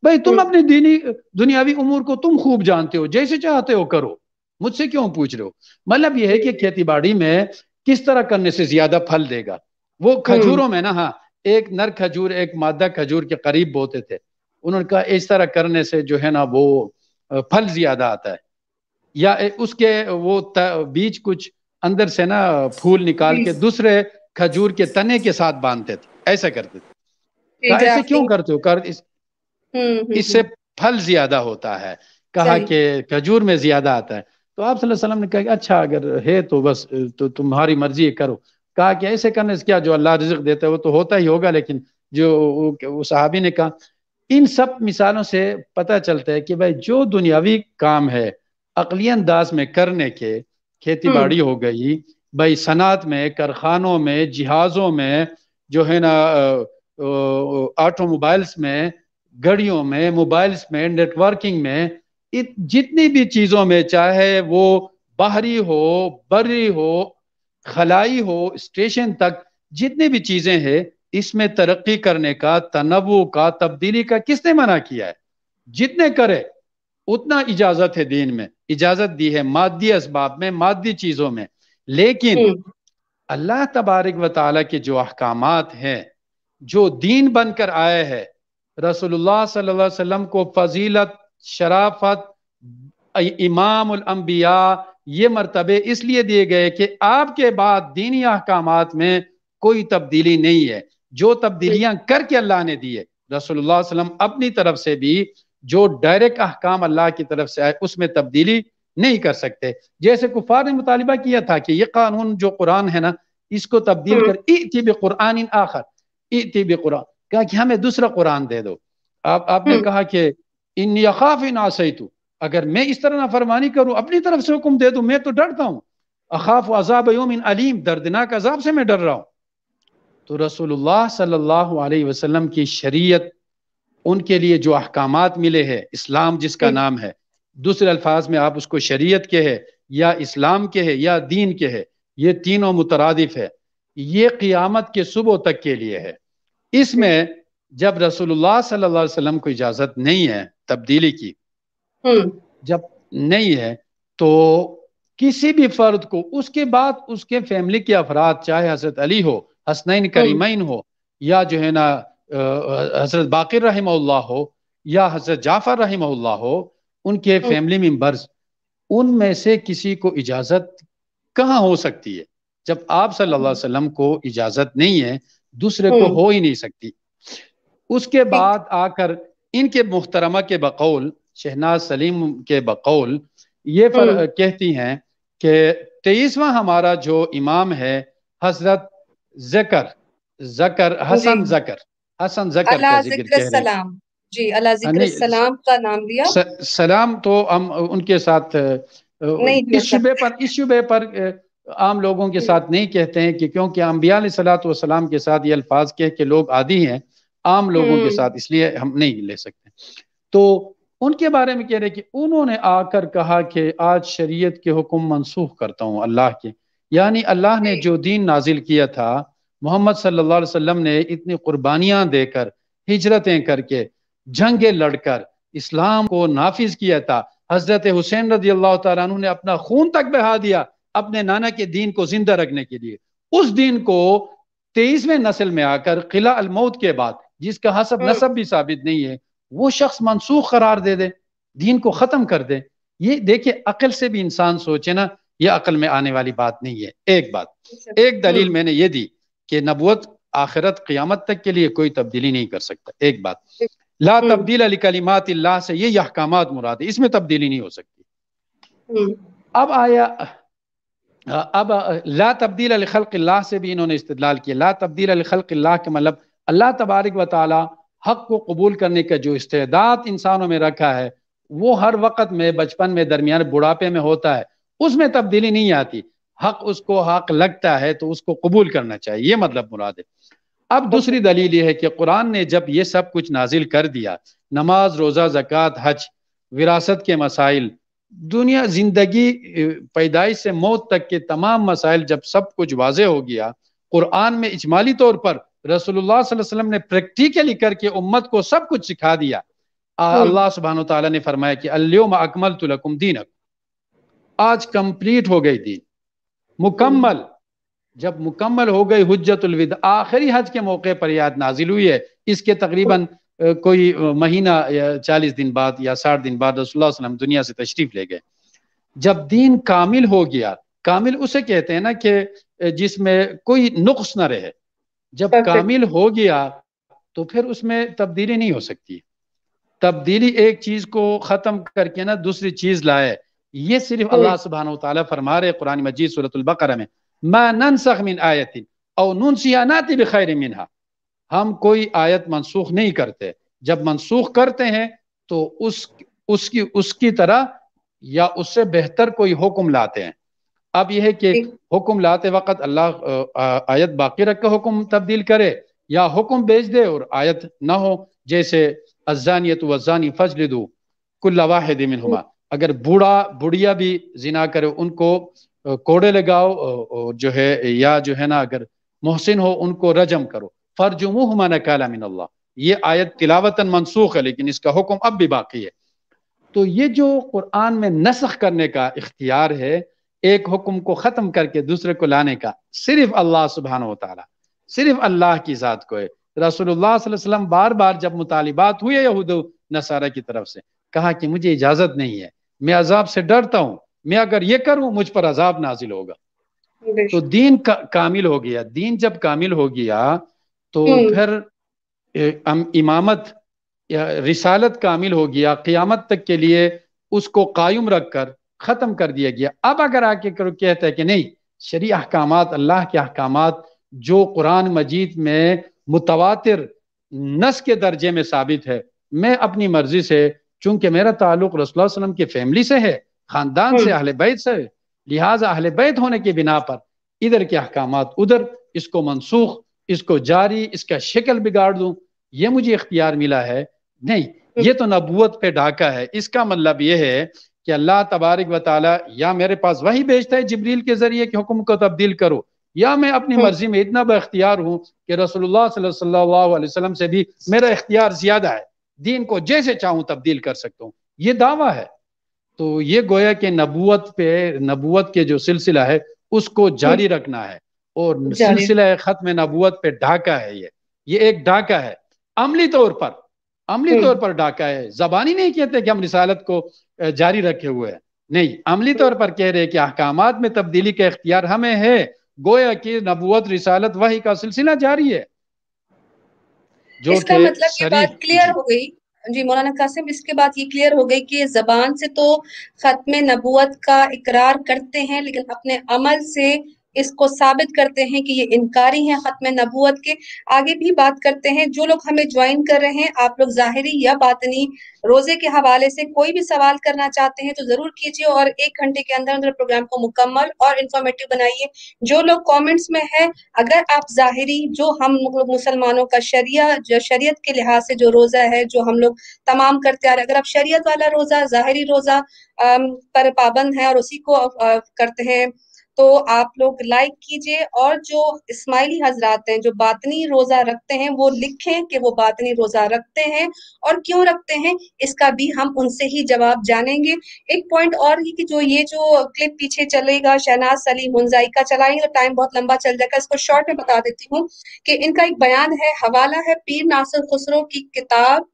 भाई तुम अपने दीनी दुनियावी उमूर को तुम खूब जानते हो जैसे चाहते हो करो मुझसे क्यों पूछ रहे हो मतलब यह है कि खेती बाड़ी में किस तरह करने से ज्यादा फल देगा वो खजूरों में ना हाँ एक नर खजूर एक मादा खजूर के करीब बोते थे उन्होंने कहा इस तरह करने से जो है ना वो फल ज्यादा आता है या उसके वो बीज कुछ अंदर से ना फूल निकाल के दूसरे खजूर के तने के साथ बांधते थे ऐसा करते थे ऐसे क्यों करते हो कर इस, हम्म, हम्म, हम्म। इससे फल ज्यादा होता है कहा कि खजूर में ज्यादा आता है तो आप वसल्लम ने कहा अच्छा अगर है तो बस तो तुम्हारी मर्जी करो कहा कि ऐसे करने से क्या जो अल्लाह रिज़्क़ देता है वो तो होता ही होगा लेकिन जो वो, सहाबी साहबी ने कहा इन सब मिसालों से पता चलता है कि भाई जो दुनियावी काम है अकली अंदाज में करने के खेती बाड़ी हम्म। हो गई भाई सनात में कारखानों में जहाज़ों में जो है ना ऑटोमोबाइल्स में घड़ियों में मोबाइल्स में नेटवर्किंग में इत, जितनी भी चीज़ों में चाहे वो बाहरी हो बरी हो खलाई हो स्टेशन तक जितनी भी चीज़ें हैं इसमें तरक्की करने का तनवु का तब्दीली का किसने मना किया है जितने करे उतना इजाजत है दीन में इजाजत दी है मादी इसबाब में मादी चीजों में लेकिन हम्म। अल्लाह तबारक वाली के जो अहकाम हैं जो दीन बनकर आए हैं रसोल्ला को फजीलत शराफत इमामबिया ये मरतबे इसलिए दिए गए कि आपके बाद दीनी अहकाम में कोई तब्दीली नहीं है जो तब्दीलियां करके अल्लाह ने दिए रसोल्ला वसलम अपनी तरफ से भी जो डायरेक्ट अहकाम अल्लाह की तरफ से आए उसमें तब्दीली नहीं कर सकते जैसे कुफार ने मुतालबा किया था कि ये कानून जो कुरान है ना इसको तब्दील कर इतिब कुरान इन आखर इतिब कुरान कहा कि हमें दूसरा कुरान दे दो आप आपने हम्म। कहा कि इन यकाफ इन आसैतु अगर मैं इस तरह नाफरमानी करूं अपनी तरफ से हुक्म दे दूं मैं तो डरता हूं अखाफ अजाब इन अलीम दर्दनाक अजाब से मैं डर रहा हूं तो रसूलुल्लाह सल्लल्लाहु अलैहि वसल्लम की शरीयत उनके लिए जो अहकाम मिले हैं इस्लाम जिसका नाम है दूसरे अल्फाज में आप उसको शरीयत के है या इस्लाम के है या दीन के है ये तीनों मुतरदिफ है ये क़ियामत के सुबह तक के लिए है इसमें जब रसूलुल्लाह सल्लल्लाहु अलैहि वसल्लम को इजाज़त नहीं है तब्दीली की हम्म। जब नहीं है तो किसी भी फर्द को उसके बाद उसके फैमिली के अफराद चाहे हजरत अली हो हसनैन करीमैन हो या जो है ना हजरत बाकिर रहीम हो या हजरत जाफ़र रहीम हो उनके फैमिली मेम्बर्स उनमें से किसी को इजाज़त कहाँ हो सकती है जब आप सल्लल्लाहु अलैहि वसल्लम को इजाज़त नहीं है दूसरे को हम्म। हो ही नहीं सकती उसके बाद आकर इनके मुख्तरमा के बकौल शहनाज सलीम के बकौल ये हम्म। कहती हैं कि तेईसवा हमारा जो इमाम है हजरत जकर जकर हसन जकर हसन जकर सलाम जी अला सलाम का नाम लिया स, सलाम तो हम उनके साथ इस शुबे पर इस शुबे पर आम लोगों के साथ नहीं कहते हैं कि क्योंकि अम्बिया सलाम के साथ ये अल्फाज कह के लोग आदि हैं आम लोगों के साथ इसलिए हम नहीं ले सकते तो उनके बारे में कह रहे कि उन्होंने आकर कहा कि आज शरीयत के हुक्म मनसूख करता हूँ अल्लाह के यानी अल्लाह ने जो दीन नाजिल किया था मोहम्मद सल्लल्लाहु अलैहि वसल्लम ने इतनी कुर्बानियां देकर हिजरतें करके जंगे लड़कर इस्लाम को नाफिज किया था हजरत हुसैन रजी अल्लाह तु ने अपना खून तक बहा दिया अपने नाना के दीन को जिंदा रखने के लिए उस दिन को तेईसवें नस्ल में आकर किला अलमौत के बाद जिसका हसब हम्म। नसब भी साबित नहीं है वो शख्स मनसूख करार दे दे दीन को ख़त्म कर दे ये देखिए अकल से भी इंसान सोचे ना यह अकल में आने वाली बात नहीं है एक बात अच्छा, एक दलील हम्म। मैंने ये दी कि नबूत आखिरत क्यामत तक के लिए कोई तब्दीली नहीं कर सकता एक बात ला हम्म। तब्दील अली कलीमात अल्लाह से ये अहकाम मुराद है इसमें तब्दीली नहीं हो सकती हम्म। अब आया अब ला तब्दील अली अलखल्ला से भी इन्होंने इस्तलाल किया ला तब्दील अली अलखल्ला के मतलब अल्लाह तबारक व ताली हक को कबूल करने का जो इस्तेदाद इंसानों में रखा है वो हर वक्त में बचपन में दरमियान बुढ़ापे में होता है उसमें तब्दीली नहीं आती हक उसको हक लगता है तो उसको कबूल करना चाहिए ये मतलब मुराद है अब तो दूसरी दलील ये है कि कुरान ने जब ये सब कुछ नाजिल कर दिया नमाज रोज़ा जक़ात हज विरासत के मसाइल दुनिया ज़िंदगी पैदाइश से मौत तक के तमाम मसाइल जब सब कुछ वाज हो गया कुरान में इजमाली तौर पर रसोल्ला वसलम ने प्रैक्टिकली करके उम्मत को सब कुछ सिखा दिया हाँ। अल्लाह सुबहान तला ने फरमाया कि अल्लोम अकमल तुलकुम दीनक आज कंप्लीट हो गई थी मुकम्मल जब मुकम्मल हो गई हजतुलविद आखिरी हज के मौके पर याद नाजिल हुई है इसके तकरीबन कोई महीना चालीस दिन बाद या साठ दिन बाद रसोल्ला दुनिया से तशरीफ ले गए जब दीन कामिल हो गया कामिल उसे कहते हैं ना कि जिसमें कोई नुक्स ना रहे जब कामिल हो गया तो फिर उसमें तब्दीली नहीं हो सकती तब्दीली एक चीज को खत्म करके ना दूसरी चीज लाए ये सिर्फ तो- अल्लाह सुबहान फरमा रहे कुरान मजीद सूरतबकर में मिन आयतिन और नून सियानाति खैर मिनहा हम कोई आयत मनसूख नहीं करते जब मनसूख करते हैं तो उस उसकी उसकी तरह या उससे बेहतर कोई हुक्म लाते हैं अब यह है कि हुक्म लाते वक्त अल्लाह आयत बाकी रख के हुक्म तब्दील करे या हुक्म भेज दे और आयत ना हो जैसे अजानियत वजानी फजल दू कुल्ला वाहिद मिन हुमा अगर बूढ़ा बुढ़िया भी जिना करे उनको कोड़े लगाओ और जो है या जो है ना अगर मोहसिन हो उनको रजम करो फरजुमू हमाना कला मिन अल्लाह ये आयत तिलावतन मनसूख है लेकिन इसका हुक्म अब भी बाकी है तो ये जो कुरान में नसख करने का इख्तियार है एक हुक्म को ख़त्म करके दूसरे को लाने का सिर्फ अल्लाह सुबहान तारा सिर्फ अल्लाह की ज़ात को है रसोल्ला वसल्लम बार बार जब मुतालबात हुए यहूद नसारा की तरफ से कहा कि मुझे इजाज़त नहीं है मैं अजाब से डरता हूँ मैं अगर ये करूं मुझ पर अजाब नाजिल होगा तो दीन का, कामिल हो गया दीन जब कामिल हो गया तो हम्म। फिर इमामत रिसालत कामिल हो गया क़ियामत तक के लिए उसको कायम रख कर ख़त्म कर दिया गया अब अगर आके करो कहता है कि नहीं शरी अहकाम अल्लाह के अहकाम जो कुरान मजीद में मुतवा नस के दर्जे में साबित है मैं अपनी मर्जी से चूंकि मेरा ताल्लुक रसोल्ला की फैमिली से है खानदान से हाँ। अहल बैत से लिहाजा अहल बैत होने की बिना पर इधर के अहकाम उधर इसको मनसूख इसको जारी इसका शिकल बिगाड़ दू ये मुझे इख्तियार मिला है नहीं ये तो नबूत पे ढाका है इसका मतलब ये है कि अल्लाह तबारक व या मेरे पास वही भेजता है जबरील के जरिए कि हुक्म को तब्दील करो या मैं अपनी हाँ। मर्जी में इतना बख्तियार हूँ कि रसोल्ला से भी मेरा इख्तियार ज्यादा है दीन को जैसे चाहूं तब्दील कर सकता हूं ये दावा है तो ये गोया के नबूत पे नबूत के जो सिलसिला है उसको जारी हम्म। रखना है और सिलसिला खत्म नबूत पे ढाका है ये ये एक ढाका है अमली तौर पर अमली हम्म। तौर पर ढाका है जबानी नहीं कहते कि हम रिसालत को जारी रखे हुए हैं नहीं अमली तौर पर कह रहे हैं कि अहकाम में तब्दीली का इख्तियार हमें है गोया की नबूत रिसालत वही का सिलसिला जारी है जो इसका मतलब ये बात क्लियर हो गई जी मौलाना कासिम इसके बाद ये क्लियर हो गई कि जबान से तो खत्म नबूत का इकरार करते हैं लेकिन अपने अमल से इसको साबित करते हैं कि ये इनकारी हैं ख़त्म नबूत के आगे भी बात करते हैं जो लोग हमें ज्वाइन कर रहे हैं आप लोग ज़ाहरी या बातनी रोज़े के हवाले से कोई भी सवाल करना चाहते हैं तो ज़रूर कीजिए और एक घंटे के अंदर अंदर प्रोग्राम को मुकम्मल और इन्फॉर्मेटिव बनाइए जो लोग कॉमेंट्स में है अगर आप ज़ाहरी जो हम लोग मतलब मुसलमानों का शरिया जो शरीय के लिहाज से जो रोज़ा है जो हम लोग तमाम करते आ रहे हैं अगर आप शरीय वाला रोज़ा ज़ाहरी रोज़ा पर पाबंद है और उसी को करते हैं तो आप लोग लाइक कीजिए और जो इस्माइली हजरात हैं जो बातनी रोज़ा रखते हैं वो लिखें कि वो बातनी रोज़ा रखते हैं और क्यों रखते हैं इसका भी हम उनसे ही जवाब जानेंगे एक पॉइंट और ही कि जो ये जो क्लिप पीछे चलेगा शहनाज सलीम मुंजाई का चलाएंगे तो टाइम बहुत लंबा चल जाएगा इसको शॉर्ट में बता देती हूँ कि इनका एक बयान है हवाला है पीर नासिर खुसरो की किताब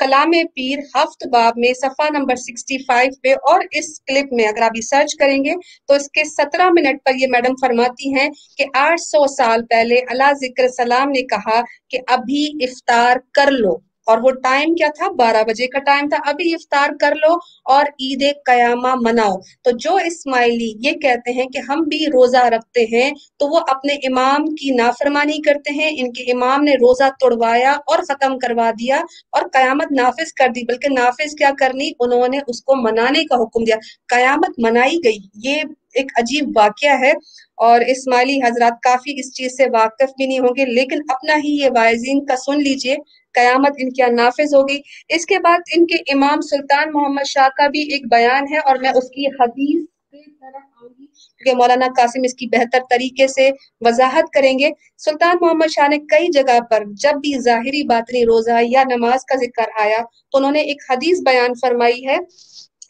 कलाम पीर हफ्त बाब में सफ़ा नंबर 65 पे और इस क्लिप में अगर आप रिसर्च करेंगे तो इसके 17 मिनट पर ये मैडम फरमाती हैं कि 800 साल पहले अला जिक्र सलाम ने कहा कि अभी इफ्तार कर लो और वो टाइम क्या था बारह बजे का टाइम था अभी इफ्तार कर लो और ईद कयामा मनाओ तो जो इस्माइली ये कहते हैं कि हम भी रोज़ा रखते हैं तो वो अपने इमाम की नाफरमानी करते हैं इनके इमाम ने रोज़ा तोड़वाया और ख़त्म करवा दिया और कयामत नाफिज कर दी बल्कि नाफिज क्या करनी उन्होंने उसको मनाने का हुक्म दिया कयामत मनाई गई ये एक अजीब वाक्य है और इस्माइली हजरत काफ़ी इस चीज़ से वाकिफ भी नहीं होंगे लेकिन अपना ही ये वायजीन का सुन लीजिए कयामत इनके नाफिज होगी इसके बाद इनके इमाम सुल्तान मोहम्मद शाह का भी एक बयान है और मैं उसकी हदीस क्योंकि मौलाना कासिम इसकी बेहतर तरीके से वजाहत करेंगे सुल्तान मोहम्मद शाह ने कई जगह पर जब भी जाहिरी बातरी रोजा या नमाज का जिक्र आया तो उन्होंने एक हदीस बयान फरमाई है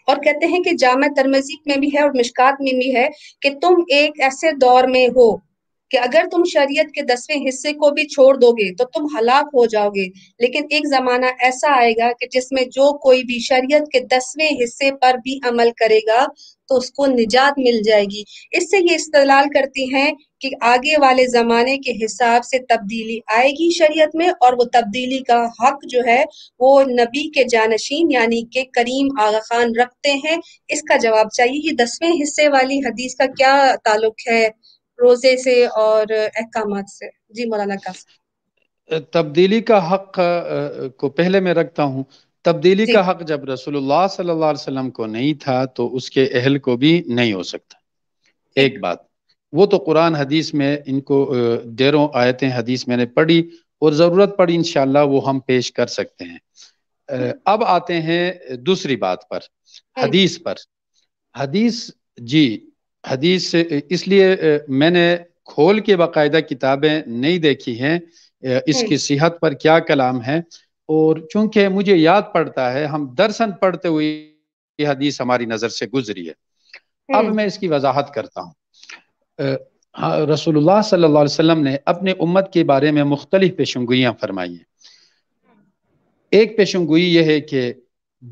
और कहते हैं कि जाम तरमजीक में भी है और मिशकात में भी है कि तुम एक ऐसे दौर में हो कि अगर तुम शरीयत के दसवें हिस्से को भी छोड़ दोगे तो तुम हलाक हो जाओगे लेकिन एक जमाना ऐसा आएगा कि जिसमें जो कोई भी शरीयत के दसवें हिस्से पर भी अमल करेगा तो उसको निजात मिल जाएगी इससे ये इस्तेलाल करती हैं कि आगे वाले जमाने के हिसाब से तब्दीली आएगी शरीयत में और वो तब्दीली का हक जो है वो नबी के जानशीन यानी के करीम आगा खान रखते हैं इसका जवाब चाहिए ये दसवें हिस्से वाली हदीस का क्या ताल्लुक है रोजे से और अहकाम से जी मौलाना का तब्दीली का हक को पहले मैं रखता हूँ तब्दीली का हक जब रसूलुल्लाह सल्लल्लाहु अलैहि वसल्लम को नहीं था तो उसके अहल को भी नहीं हो सकता एक बात वो तो कुरान हदीस में इनको देरों आयतें हदीस मैंने पढ़ी और ज़रूरत पड़ी इन वो हम पेश कर सकते हैं अब आते हैं दूसरी बात पर हम्म। हदीस पर हदीस जी हदीस इसलिए मैंने खोल के बाकायदा किताबें नहीं देखी हैं इसकी सेहत पर क्या कलाम है और चूंकि मुझे याद पड़ता है हम दर्शन पढ़ते हुए हदीस हमारी नज़र से गुजरी है अब मैं इसकी वजाहत करता हूँ हाँ, रसूलुल्लाह सल्लल्लाहु अलैहि वसल्लम ने अपने उम्मत के बारे में मुख्तलिफ पेशंगुइयां फरमाई हैं एक पेशंगुई यह है कि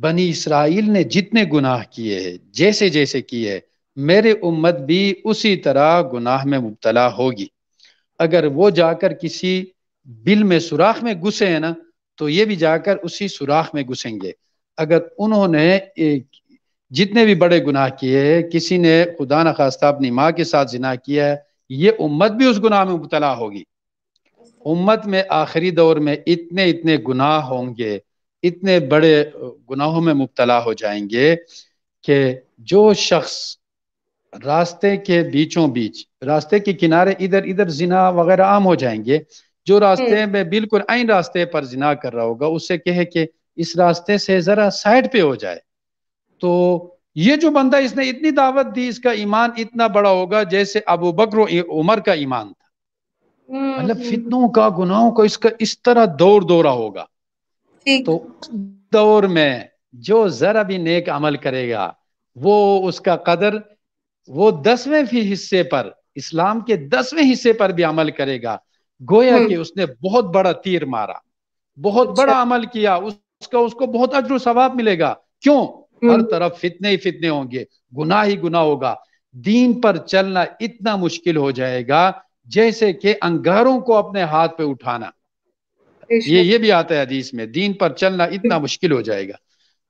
बनी इसराइल ने जितने गुनाह किए हैं जैसे जैसे किए हैं मेरे उम्मत भी उसी तरह गुनाह में मुबतला होगी अगर वो जाकर किसी बिल में सुराख में घुसे हैं ना तो ये भी जाकर उसी सुराख में घुसेंगे अगर उन्होंने जितने भी बड़े गुनाह किए हैं किसी ने खुदा न खास्ता अपनी माँ के साथ जिना किया है ये उम्मत भी उस गुनाह में मुबतला होगी उम्मत में आखिरी दौर में इतने इतने गुनाह होंगे इतने बड़े गुनाहों में मुबतला हो जाएंगे कि जो शख्स रास्ते के बीचों बीच रास्ते के किनारे इधर इधर जिना वगैरह आम हो जाएंगे जो रास्ते हम्म। में बिल्कुल आई रास्ते पर जिना कर रहा होगा उससे कहे कि इस रास्ते से जरा साइड पे हो जाए तो ये जो बंदा इसने इतनी दावत दी इसका ईमान इतना बड़ा होगा जैसे अबू बकर उमर का ईमान था हम्म, मतलब हम्म। फितनों का गुनाहों का इसका इस तरह दौर दौरा होगा तो दौर में जो जरा भी नेक अमल करेगा वो उसका कदर वो दसवें भी हिस्से पर इस्लाम के दसवें हिस्से पर भी अमल करेगा गोया हम्म। कि उसने बहुत बड़ा तीर मारा बहुत बड़ा अच्छा। अमल किया उसका उसको बहुत अजर सवाब मिलेगा क्यों हम्म। हर तरफ फितने ही फितने होंगे गुना ही गुना होगा दीन पर चलना इतना मुश्किल हो जाएगा जैसे कि अंगारों को अपने हाथ पे उठाना ये ये भी आता है हदीस में दीन पर चलना इतना हम्म। मुश्किल हो जाएगा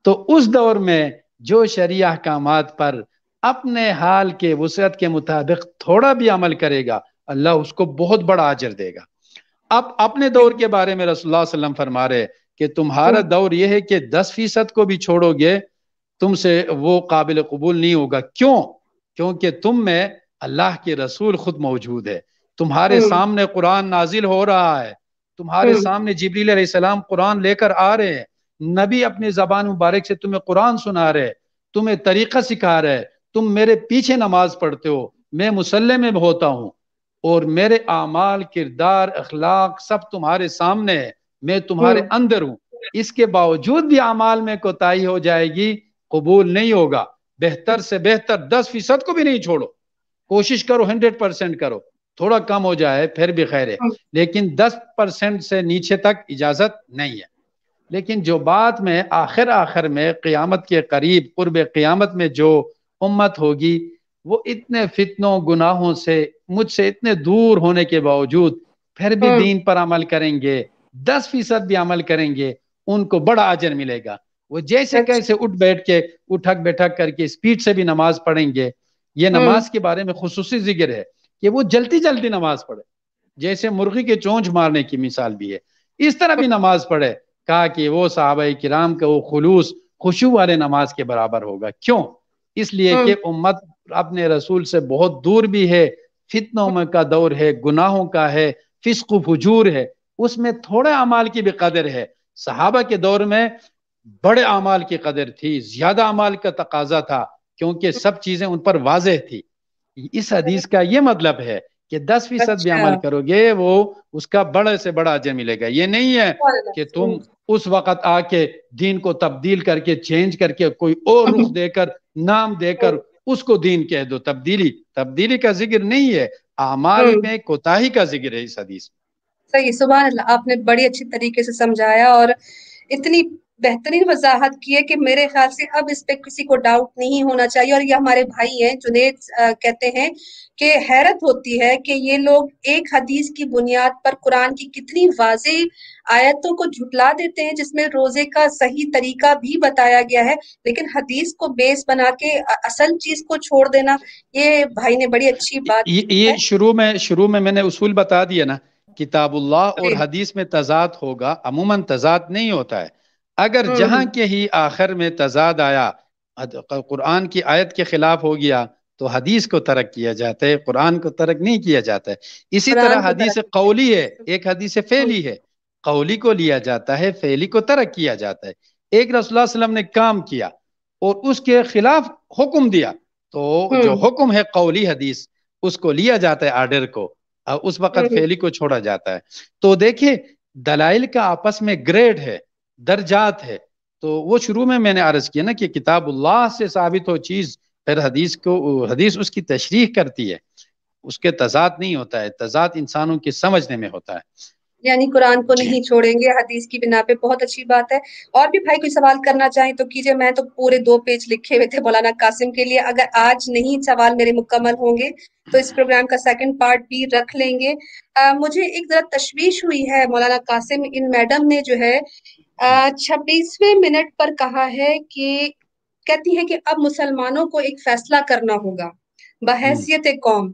तो उस दौर में जो शरिया अहकाम पर अपने हाल के वसरत के मुताबिक थोड़ा भी अमल करेगा अल्लाह उसको बहुत बड़ा आजर देगा अब अपने दौर के बारे में रसुल्ला फरमा रहे कि तुम्हारा हाँ। दौर यह है कि दस फीसद को भी छोड़ोगे तुमसे वो काबिल कबूल नहीं होगा क्यों क्योंकि तुम में अल्लाह के रसूल खुद मौजूद है तुम्हारे हाँ। सामने कुरान नाजिल हो रहा है तुम्हारे हाँ। सामने जबरील सलाम कुरान लेकर आ रहे हैं नबी अपनी जबान मुबारक से तुम्हें कुरान सुना रहे तुम्हें तरीका सिखा रहे तुम मेरे पीछे नमाज पढ़ते हो मैं मुसल्ले में होता हूँ और मेरे अमाल किरदार अखलाक सब तुम्हारे सामने है मैं तुम्हारे हम्म। अंदर हूँ इसके बावजूद भी अमाल में कोताही हो जाएगी कबूल नहीं होगा बेहतर से बेहतर दस फीसद को भी नहीं छोड़ो कोशिश करो हंड्रेड परसेंट करो थोड़ा कम हो जाए फिर भी खैर है हम्म। लेकिन दस परसेंट से नीचे तक इजाजत नहीं है लेकिन जो बात में आखिर आखिर में क्यामत के करीब कुर्ब क्यामत में जो उम्मत होगी वो इतने फितनों गुनाहों से मुझसे इतने दूर होने के बावजूद फिर भी हम्म। दीन पर अमल करेंगे दस फीसद भी अमल करेंगे उनको बड़ा आजर मिलेगा वो जैसे अच्छा। कैसे उठ बैठ के उठक बैठक करके स्पीड से भी नमाज पढ़ेंगे ये हम्म। नमाज के बारे में खसूस जिक्र है कि वो जल्दी जल्दी नमाज पढ़े जैसे मुर्गी के चोंच मारने की मिसाल भी है इस तरह भी नमाज पढ़े कहा कि वो साहब कराम का वो खलूस खुशू वाले नमाज के बराबर होगा क्यों इसलिए हाँ। कि उम्मत अपने रसूल से बहुत दूर भी है फितनों में का दौर है गुनाहों का है फिस्क फजूर है उसमें थोड़े अमाल की भी कदर है सहाबा के दौर में बड़े अमाल की कदर थी ज्यादा अमाल का तकाजा था क्योंकि सब चीजें उन पर वाजह थी इस हदीस का ये मतलब है कि दस फीसद अच्छा। भी अमल करोगे वो उसका बड़े से बड़ा अजय मिलेगा ये नहीं है कि तुम उस वक्त आके दीन को तब्दील करके चेंज करके कोई और हम्म। रुख देकर नाम देकर हम्म। उसको दीन कह दो तब्दीली तब्दीली का जिक्र नहीं है आमाल हम्म। में कोताही का जिक्र है इस हदीस सही सुबह आपने बड़ी अच्छी तरीके से समझाया और इतनी बेहतरीन वजाहत की है कि मेरे ख्याल से अब इस पे किसी को डाउट नहीं होना चाहिए और ये हमारे भाई हैं जुनेद कहते हैं कि हैरत होती है कि ये लोग एक हदीस की बुनियाद पर कुरान की कितनी वाज आयतों को झुटला देते हैं जिसमें रोजे का सही तरीका भी बताया गया है लेकिन हदीस को बेस बना के असल चीज को छोड़ देना ये भाई ने बड़ी अच्छी बात ये, ये शुरू में शुरू में मैंने उसूल बता दिया ना किताबुल्लाह और हदीस में तजाद होगा अमूमन तजाद नहीं होता है अगर हम्म, जहां हम्म। के ही आखिर में तजाद आया कुरान की आयत के खिलाफ हो गया तो हदीस को तरक किया जाता है कुरान को तरक नहीं किया जाता है इसी तरह हदीस कौली है एक हदीस फैली है कौली को लिया जाता है फैली को तरक किया जाता है एक रसुल्लाम ने काम किया और उसके खिलाफ हुक्म दिया तो हम्म। जो हुक्म है कौली हदीस उसको लिया जाता है आर्डर को उस वक्त फैली को छोड़ा जाता है तो देखिए दलाइल का आपस में ग्रेड है दर्जात है तो वो शुरू में मैंने अर्ज किया ना कि किताबुल्लाह से साबित हो चीज़ फिर हदीस को हदीस उसकी तशरीह करती है उसके तजाद नहीं होता है तजाद इंसानों की समझने में होता है यानी कुरान को नहीं छोड़ेंगे हदीस की बिना पे बहुत अच्छी बात है और भी भाई कोई सवाल करना चाहे तो कीजिए मैं तो पूरे दो पेज लिखे हुए थे मौलाना कासिम के लिए अगर आज नहीं सवाल मेरे मुकम्मल होंगे तो इस प्रोग्राम का सेकंड पार्ट भी रख लेंगे आ, मुझे एक जरा तशवीश हुई है मौलाना कासिम इन मैडम ने जो है छब्बीसवें मिनट पर कहा है कि कहती है कि अब मुसलमानों को एक फैसला करना होगा बहसियत कौम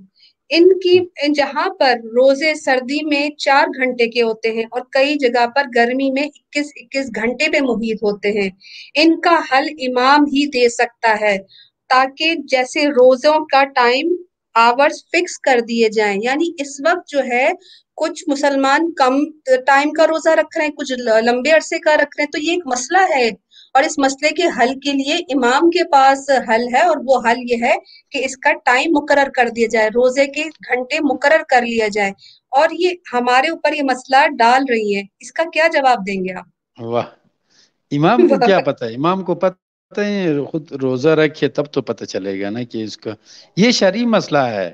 इनकी जहां पर रोजे सर्दी में चार घंटे के होते हैं और कई जगह पर गर्मी में 21-21 घंटे पे मुहित होते हैं इनका हल इमाम ही दे सकता है ताकि जैसे रोजों का टाइम आवर्स फिक्स कर दिए जाएं यानी इस वक्त जो है कुछ मुसलमान कम टाइम का रोजा रख रहे हैं कुछ लंबे अरसे का रख रहे हैं तो ये एक मसला है और इस मसले के हल के लिए इमाम के पास हल है और वो हल ये है कि इसका टाइम मुकर कर दिया जाए रोजे के घंटे मुकर कर लिया जाए और ये हमारे ऊपर ये मसला डाल रही है इसका क्या जवाब देंगे आप वाह इमाम को क्या पता है इमाम को पता है खुद रोजा रखे तब तो पता चलेगा ना कि इसका ये शरी मसला है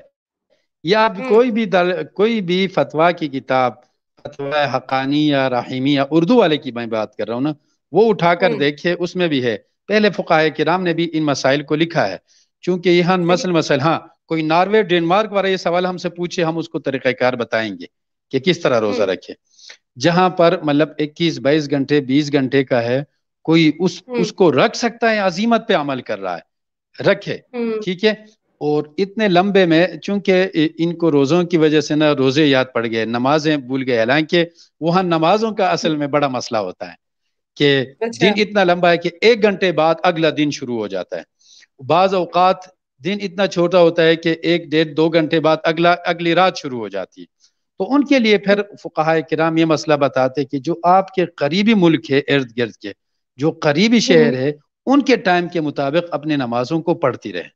या आप हम्म। कोई भी दल कोई भी फतवा की किताब फतवा हकानी या राहिमी या उर्दू वाले की मैं बात कर रहा हूँ ना वो उठाकर हम्म। देखे उसमें भी है पहले फुका कराम ने भी इन मसाइल को लिखा है चूंकि यहाँ मसल मसल हाँ कोई नॉर्वे डेनमार्क वाला ये सवाल हमसे पूछे हम उसको तरीकार बताएंगे कि किस तरह हम्म। रोज़ा रखे जहां पर मतलब इक्कीस बाईस घंटे बीस घंटे का है कोई उस उसको रख सकता है अजीमत पे अमल कर रहा है रखे ठीक है और इतने लंबे में चूंकि इनको रोज़ों की वजह से ना रोज़े याद पड़ गए नमाजें भूल गए हालांकि वहां नमाजों का असल में बड़ा मसला होता है कि अच्छा। दिन इतना लंबा है कि एक घंटे बाद अगला दिन शुरू हो जाता है बाज़ अवकात दिन इतना छोटा होता है कि एक डेढ़ दो घंटे बाद अगला अगली रात शुरू हो जाती है तो उनके लिए फिर फ़ुकाहा कराम ये मसला बताते कि जो आपके करीबी मुल्क है इर्द गिर्द के जो करीबी हम्म। शहर है उनके टाइम के मुताबिक अपनी नमाजों को पढ़ती रहे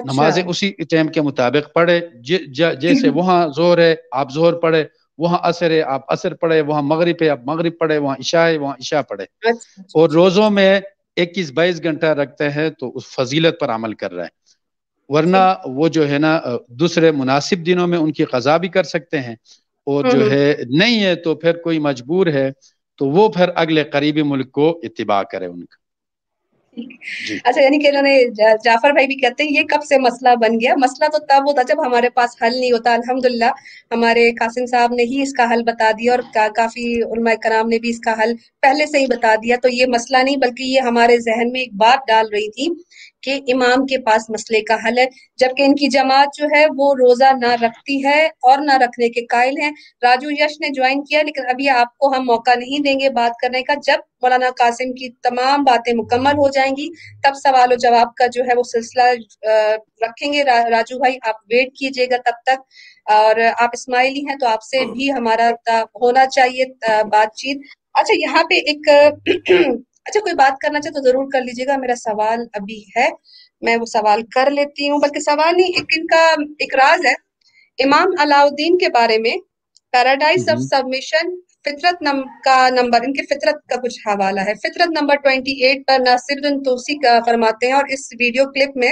अच्छा। नमाजें उसी टाइम के मुताबिक पढ़े जैसे हम्म। वहाँ जोर है आप जोर पढ़े वहाँ असर है आप असर पढ़े वहाँ मगरिब है आप मगरब पढ़े वहाँ इशा है वहाँ इशा पढ़े अच्छा, अच्छा। और रोज़ों में इक्कीस बाईस घंटा रखते हैं तो उस फजीलत पर अमल कर रहे हैं वरना अच्छा। वो जो है ना दूसरे मुनासिब दिनों में उनकी कज़ा भी कर सकते हैं और जो हम्म। है नहीं है तो फिर कोई मजबूर है तो वो फिर अगले करीबी मुल्क को इतबा करे उनका अच्छा यानी कि इन्होंने जाफर भाई भी कहते हैं ये कब से मसला बन गया मसला तो तब होता जब हमारे पास हल नहीं होता अल्हम्दुलिल्लाह हमारे कासिम साहब ने ही इसका हल बता दिया और का, काफी उलमा कराम ने भी इसका हल पहले से ही बता दिया तो ये मसला नहीं बल्कि ये हमारे जहन में एक बात डाल रही थी कि इमाम के पास मसले का हल है जबकि इनकी जमात जो है वो रोजा ना रखती है और ना रखने के कायल हैं राजू यश ने ज्वाइन किया लेकिन अभी आपको हम मौका नहीं देंगे बात करने का जब मौलाना कासिम की तमाम बातें मुकम्मल हो जाएंगी तब सवाल और जवाब का जो है वो सिलसिला रखेंगे रा, राजू भाई आप वेट कीजिएगा तब तक और आप इस्माइली हैं तो आपसे भी हमारा होना चाहिए बातचीत अच्छा यहाँ पे एक अच्छा कोई बात करना चाहे तो जरूर कर लीजिएगा मेरा सवाल अभी है मैं वो सवाल कर लेती हूँ बल्कि सवाल नहीं एक इनका एक राज है इमाम अलाउद्दीन के बारे में पैराडाइज ऑफ सबमिशन फितरत नम, का नंबर इनके फितरत का कुछ हवाला है फितरत नंबर ट्वेंटी एट पर नासिरुद्दीन तोसी का फरमाते हैं और इस वीडियो क्लिप में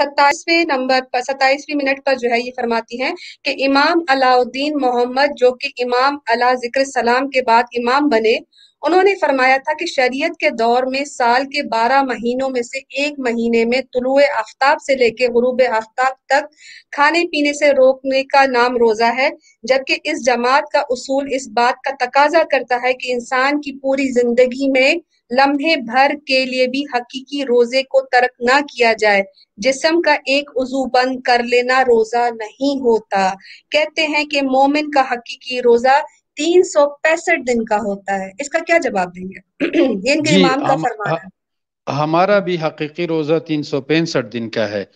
सत्ताईसवें नंबर पर सत्ताईसवीं मिनट पर जो है ये फरमाती हैं कि इमाम अलाउद्दीन मोहम्मद जो कि इमाम अला जिक्र सलाम के बाद इमाम बने उन्होंने फरमाया था कि शरीयत के दौर में साल के बारह महीनों में से एक महीने में तुलु आफ्ताब से लेकर गुरूब आफ्ताब तक खाने पीने से रोकने का नाम रोज़ा है जबकि इस जमात का उसूल इस बात का तकाजा करता है कि इंसान की पूरी जिंदगी में लम्हे भर के लिए भी हकीकी रोजे को तर्क ना किया जाए जिसम का एक उजू बंद कर लेना रोजा नहीं होता कहते हैं कि मोमिन का हकीकी रोजा तीन सौ पैंसठ दिन का होता है इसका क्या जवाब देंगे ये इनके इमाम का फरमान है हमारा भी हकीकी रोज़ा तीन सौ पैंसठ दिन का है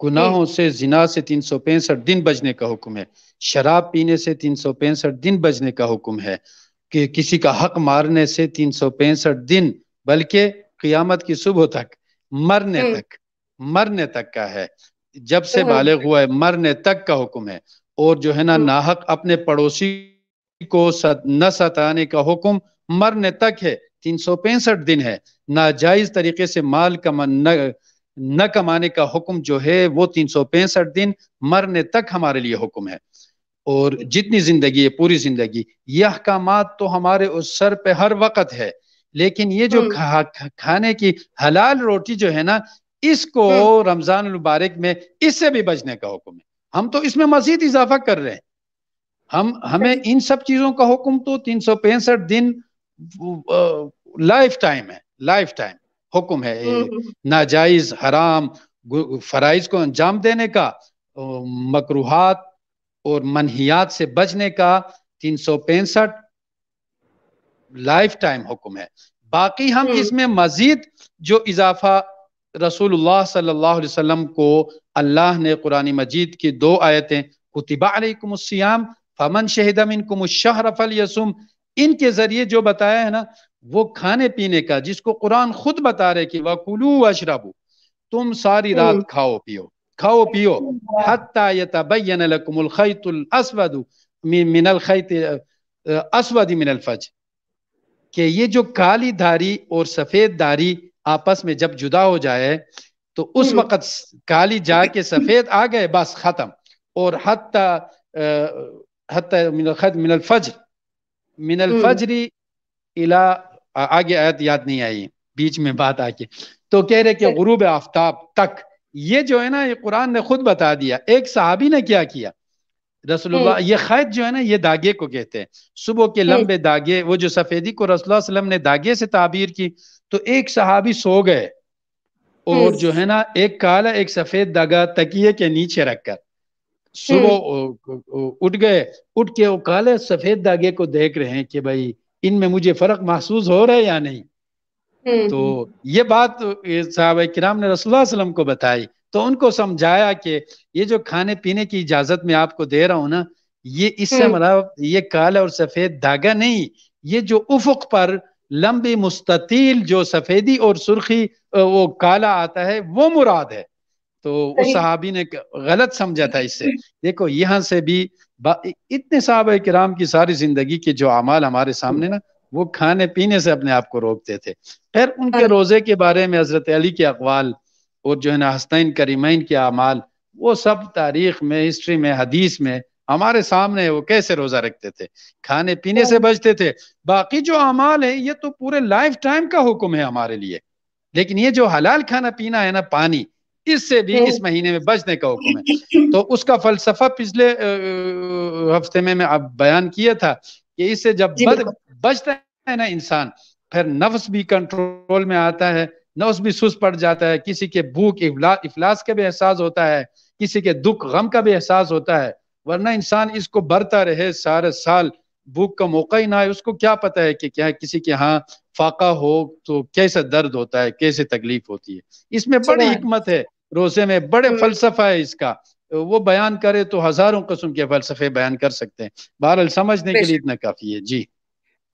गुनाहों से जिना से तीन सौ पैंसठ दिन बजने का हुक्म है शराब पीने से तीन सौ पैंसठ दिन बजने का हुक्म है कि किसी का हक मारने से तीन सौ पैंसठ दिन बल्कि क़ियामत की सुबह तक मरने हम्म। तक मरने तक का है जब से हम्म। बालिग हुआ है मरने तक का हुक्म है और जो है ना हम्म। नाहक अपने पड़ोसी को सत, न सताने का हुक्म मरने तक है तीन सौ पैंसठ दिन है नाजायज तरीके से माल कमा न, न कमाने का हुक्म जो है वो तीन सौ पैंसठ दिन मरने तक हमारे लिए हुक्म है और जितनी जिंदगी है पूरी जिंदगी यह काम तो हमारे उस सर पे हर वक्त है लेकिन ये जो हम्म। खा, खाने की हलाल रोटी जो है ना इसको हम्म। रमजान मुबारक में इससे भी बचने का हुक्म है हम तो इसमें मजीद इजाफा कर रहे हैं हम हमें इन सब चीजों का हुक्म तो तीन सौ पैंसठ दिन लाइफ टाइम है लाइफ टाइम हुक्म है हम्म, हम्म। नाजायज हराम फराइज को अंजाम देने का मकरूहत और मनहियात से बचने का तीन सौ पैंसठ लाइफ टाइम हुक्म है बाकी हम हम्म। इसमें मजीद जो इजाफा रसूलुल्लाह सल्लल्लाहु अलैहि वसल्लम को अल्लाह ने कुरानी मजीद की दो आयतें कुतिबा अलैकुम फमन शहदम इनकुम रफल यसुम इनके जरिए जो बताया है ना वो खाने पीने का जिसको कुरान खुद बता रहे कि वकुलू अशरबू तुम सारी हम्म। रात खाओ पियो खाओ पियो हम्म। फज ये जो काली धारी और सफेद धारी आपस में जब जुदा हो जाए तो उस हम्म। वक्त काली जाके सफेद आ गए बस खत्म और हत्ता हत्या मिन अलफजर मिन अलफजरी इला आगे आयत याद नहीं आई बीच में बात आके तो कह रहे कि गुरूब आफ्ताब तक ये जो है ना ये कुरान ने खुद बता दिया एक साहबी ने क्या किया रसोल्ला ये खैत जो है ना ये दागे को कहते हैं सुबह के लंबे दागे वो जो सफेदी को रसोल्ला ने दागे से ताबीर की तो एक सहाबी सो गए और जो है ना एक काला एक सफेद दागा तकिए के नीचे रखकर सुबह हम्म। उठ गए उठ के वो काले सफेद धागे को देख रहे हैं कि भाई इनमें मुझे फर्क महसूस हो रहा है या नहीं हम्म। तो ये बात साहब कराम ने रसुल्लाम को बताई तो उनको समझाया कि ये जो खाने पीने की इजाजत में आपको दे रहा हूं ना ये इससे हम्म। मतलब ये काला और सफेद धागा नहीं ये जो उफुक पर लंबी मुस्ततील जो सफेदी और सुर्खी वो काला आता है वो मुराद है तो उस सहाबी ने गलत समझा था इससे देखो यहाँ से भी इतने साहब कराम की सारी जिंदगी के जो अमाल हमारे सामने ना वो खाने पीने से अपने आप को रोकते थे खैर उनके हाँ। रोजे के बारे में हजरत अली के अकवाल और जो है ना हस्तैन करीमैन के अमाल वो सब तारीख में हिस्ट्री में हदीस में हमारे सामने वो कैसे रोजा रखते थे खाने पीने से हाँ। बचते थे बाकी जो अमाल है ये तो पूरे लाइफ टाइम का हुक्म है हमारे लिए लेकिन ये जो हलाल खाना पीना है ना पानी इससे भी इस महीने में बचने का हुक्म है तो उसका फलसफा पिछले हफ्ते में मैं बयान किया था कि इससे जब बच, बचता है ना इंसान फिर नफ्स भी कंट्रोल में आता है नफ्स भी सुस पड़ जाता है किसी के भूख इफलास का भी एहसास होता है किसी के दुख गम का भी एहसास होता है वरना इंसान इसको बरता रहे सारे साल भूख का मौका ही ना है उसको क्या पता है कि क्या किसी के यहाँ फाका हो तो कैसा दर्द होता है कैसे तकलीफ होती है इसमें बड़ी हिकमत है रोजे में बड़े हम्म। फलसफा है इसका वो बयान करे तो हजारों कस्म के फलसफे बयान कर सकते हैं बहरहाल समझने के लिए इतना काफी है जी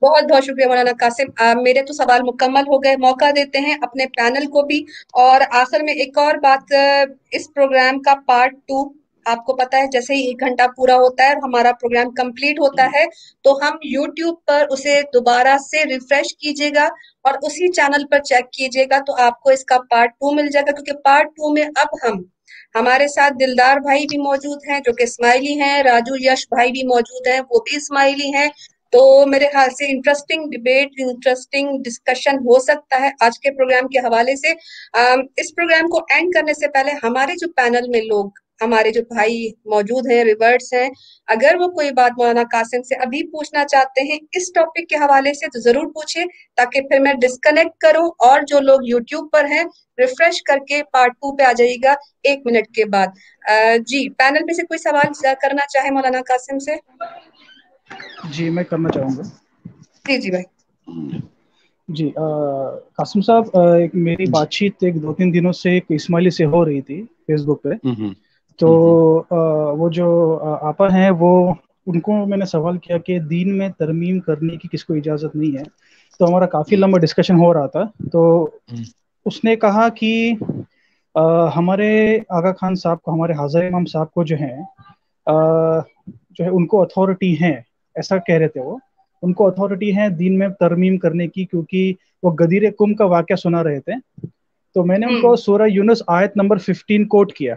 बहुत बहुत शुक्रिया मौलाना कासिम आ, मेरे तो सवाल मुकम्मल हो गए मौका देते हैं अपने पैनल को भी और आखिर में एक और बात इस प्रोग्राम का पार्ट टू आपको पता है जैसे ही एक घंटा पूरा होता है और हमारा प्रोग्राम कंप्लीट होता है तो हम यूट्यूब पर उसे दोबारा से रिफ्रेश कीजिएगा और उसी चैनल पर चेक कीजिएगा तो आपको इसका पार्ट टू मिल जाएगा क्योंकि पार्ट टू में अब हम हमारे साथ दिलदार भाई भी मौजूद हैं जो कि स्माइली हैं राजू यश भाई भी मौजूद हैं वो भी स्माइली हैं तो मेरे ख्याल से इंटरेस्टिंग डिबेट इंटरेस्टिंग डिस्कशन हो सकता है आज के प्रोग्राम के हवाले से इस प्रोग्राम को एंड करने से पहले हमारे जो पैनल में लोग हमारे जो भाई मौजूद हैं रिवर्ट्स हैं अगर वो कोई बात मौलाना कासिम से अभी पूछना चाहते हैं इस टॉपिक के हवाले से तो ज़रूर पूछे ताकि फिर मैं डिस्कनेक्ट करूं और जो लोग यूट्यूब पर हैं रिफ्रेश करके पार्ट टू पे आ जाइएगा एक मिनट के बाद जी पैनल में से कोई सवाल करना चाहे मौलाना कासिम से जी मैं करना चाहूँगा जी जी भाई जी कासिम साहब मेरी बातचीत एक दो तीन दिनों से एक इस्माइली से हो रही थी फेसबुक पे हम्म, हम्म। तो हम्म, हम्म। वो जो आपा हैं वो उनको मैंने सवाल किया कि दीन में तरमीम करने की किसको इजाज़त नहीं है तो हमारा काफ़ी लंबा डिस्कशन हो रहा था तो हम्म। उसने कहा कि आ, हमारे आगा खान साहब को हमारे हाजर इमाम साहब को जो है आ, जो है उनको अथॉरिटी है ऐसा कह रहे थे वो उनको अथॉरिटी है दीन में तरमीम करने की क्योंकि वो गदीर कुम का वाक्य सुना रहे थे तो मैंने उनको सोरा यूनस आयत नंबर 15 कोट किया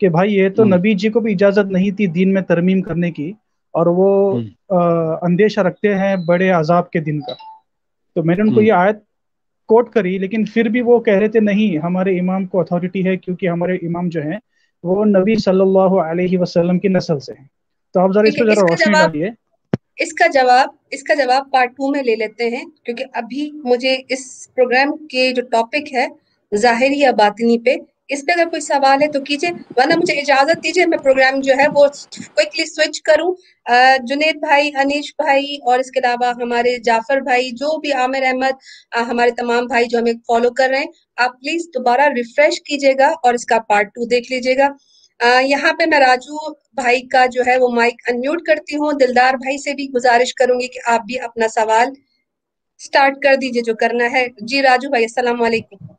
कि भाई ये तो हम्म। नबी जी को भी इजाजत नहीं थी दिन में तरमीम करने की और वो हम्म। अंदेशा रखते हैं बड़े अजाब के दिन का तो मैंने उनको हम्म। ये आयत कोट करी लेकिन फिर भी वो कह रहे थे नहीं हमारे इमाम को अथॉरिटी है क्योंकि हमारे इमाम जो हैं वो नबी सल्लल्लाहु अलैहि वसल्लम की नस्ल से हैं तो आप जरा इस पर जरा रोशनी डालिए इसका जवाब इसका जवाब पार्ट टू में ले लेते हैं क्योंकि अभी मुझे इस प्रोग्राम के जो टॉपिक है जाहिर या बातनी पे इस पर अगर कोई सवाल है तो कीजिए वरना मुझे इजाजत दीजिए मैं प्रोग्राम जो है वो क्विकली स्विच करूं जुनेद भाई अनिश भाई और इसके अलावा हमारे जाफर भाई जो भी आमिर अहमद हमारे तमाम भाई जो हमें फॉलो कर रहे हैं आप प्लीज दोबारा रिफ्रेश कीजिएगा और इसका पार्ट टू देख लीजिएगा यहाँ पे मैं राजू भाई का जो है वो माइक अनम्यूट करती हूँ दिलदार भाई से भी गुजारिश करूंगी कि आप भी अपना सवाल स्टार्ट कर दीजिए जो करना है जी राजू भाई असलम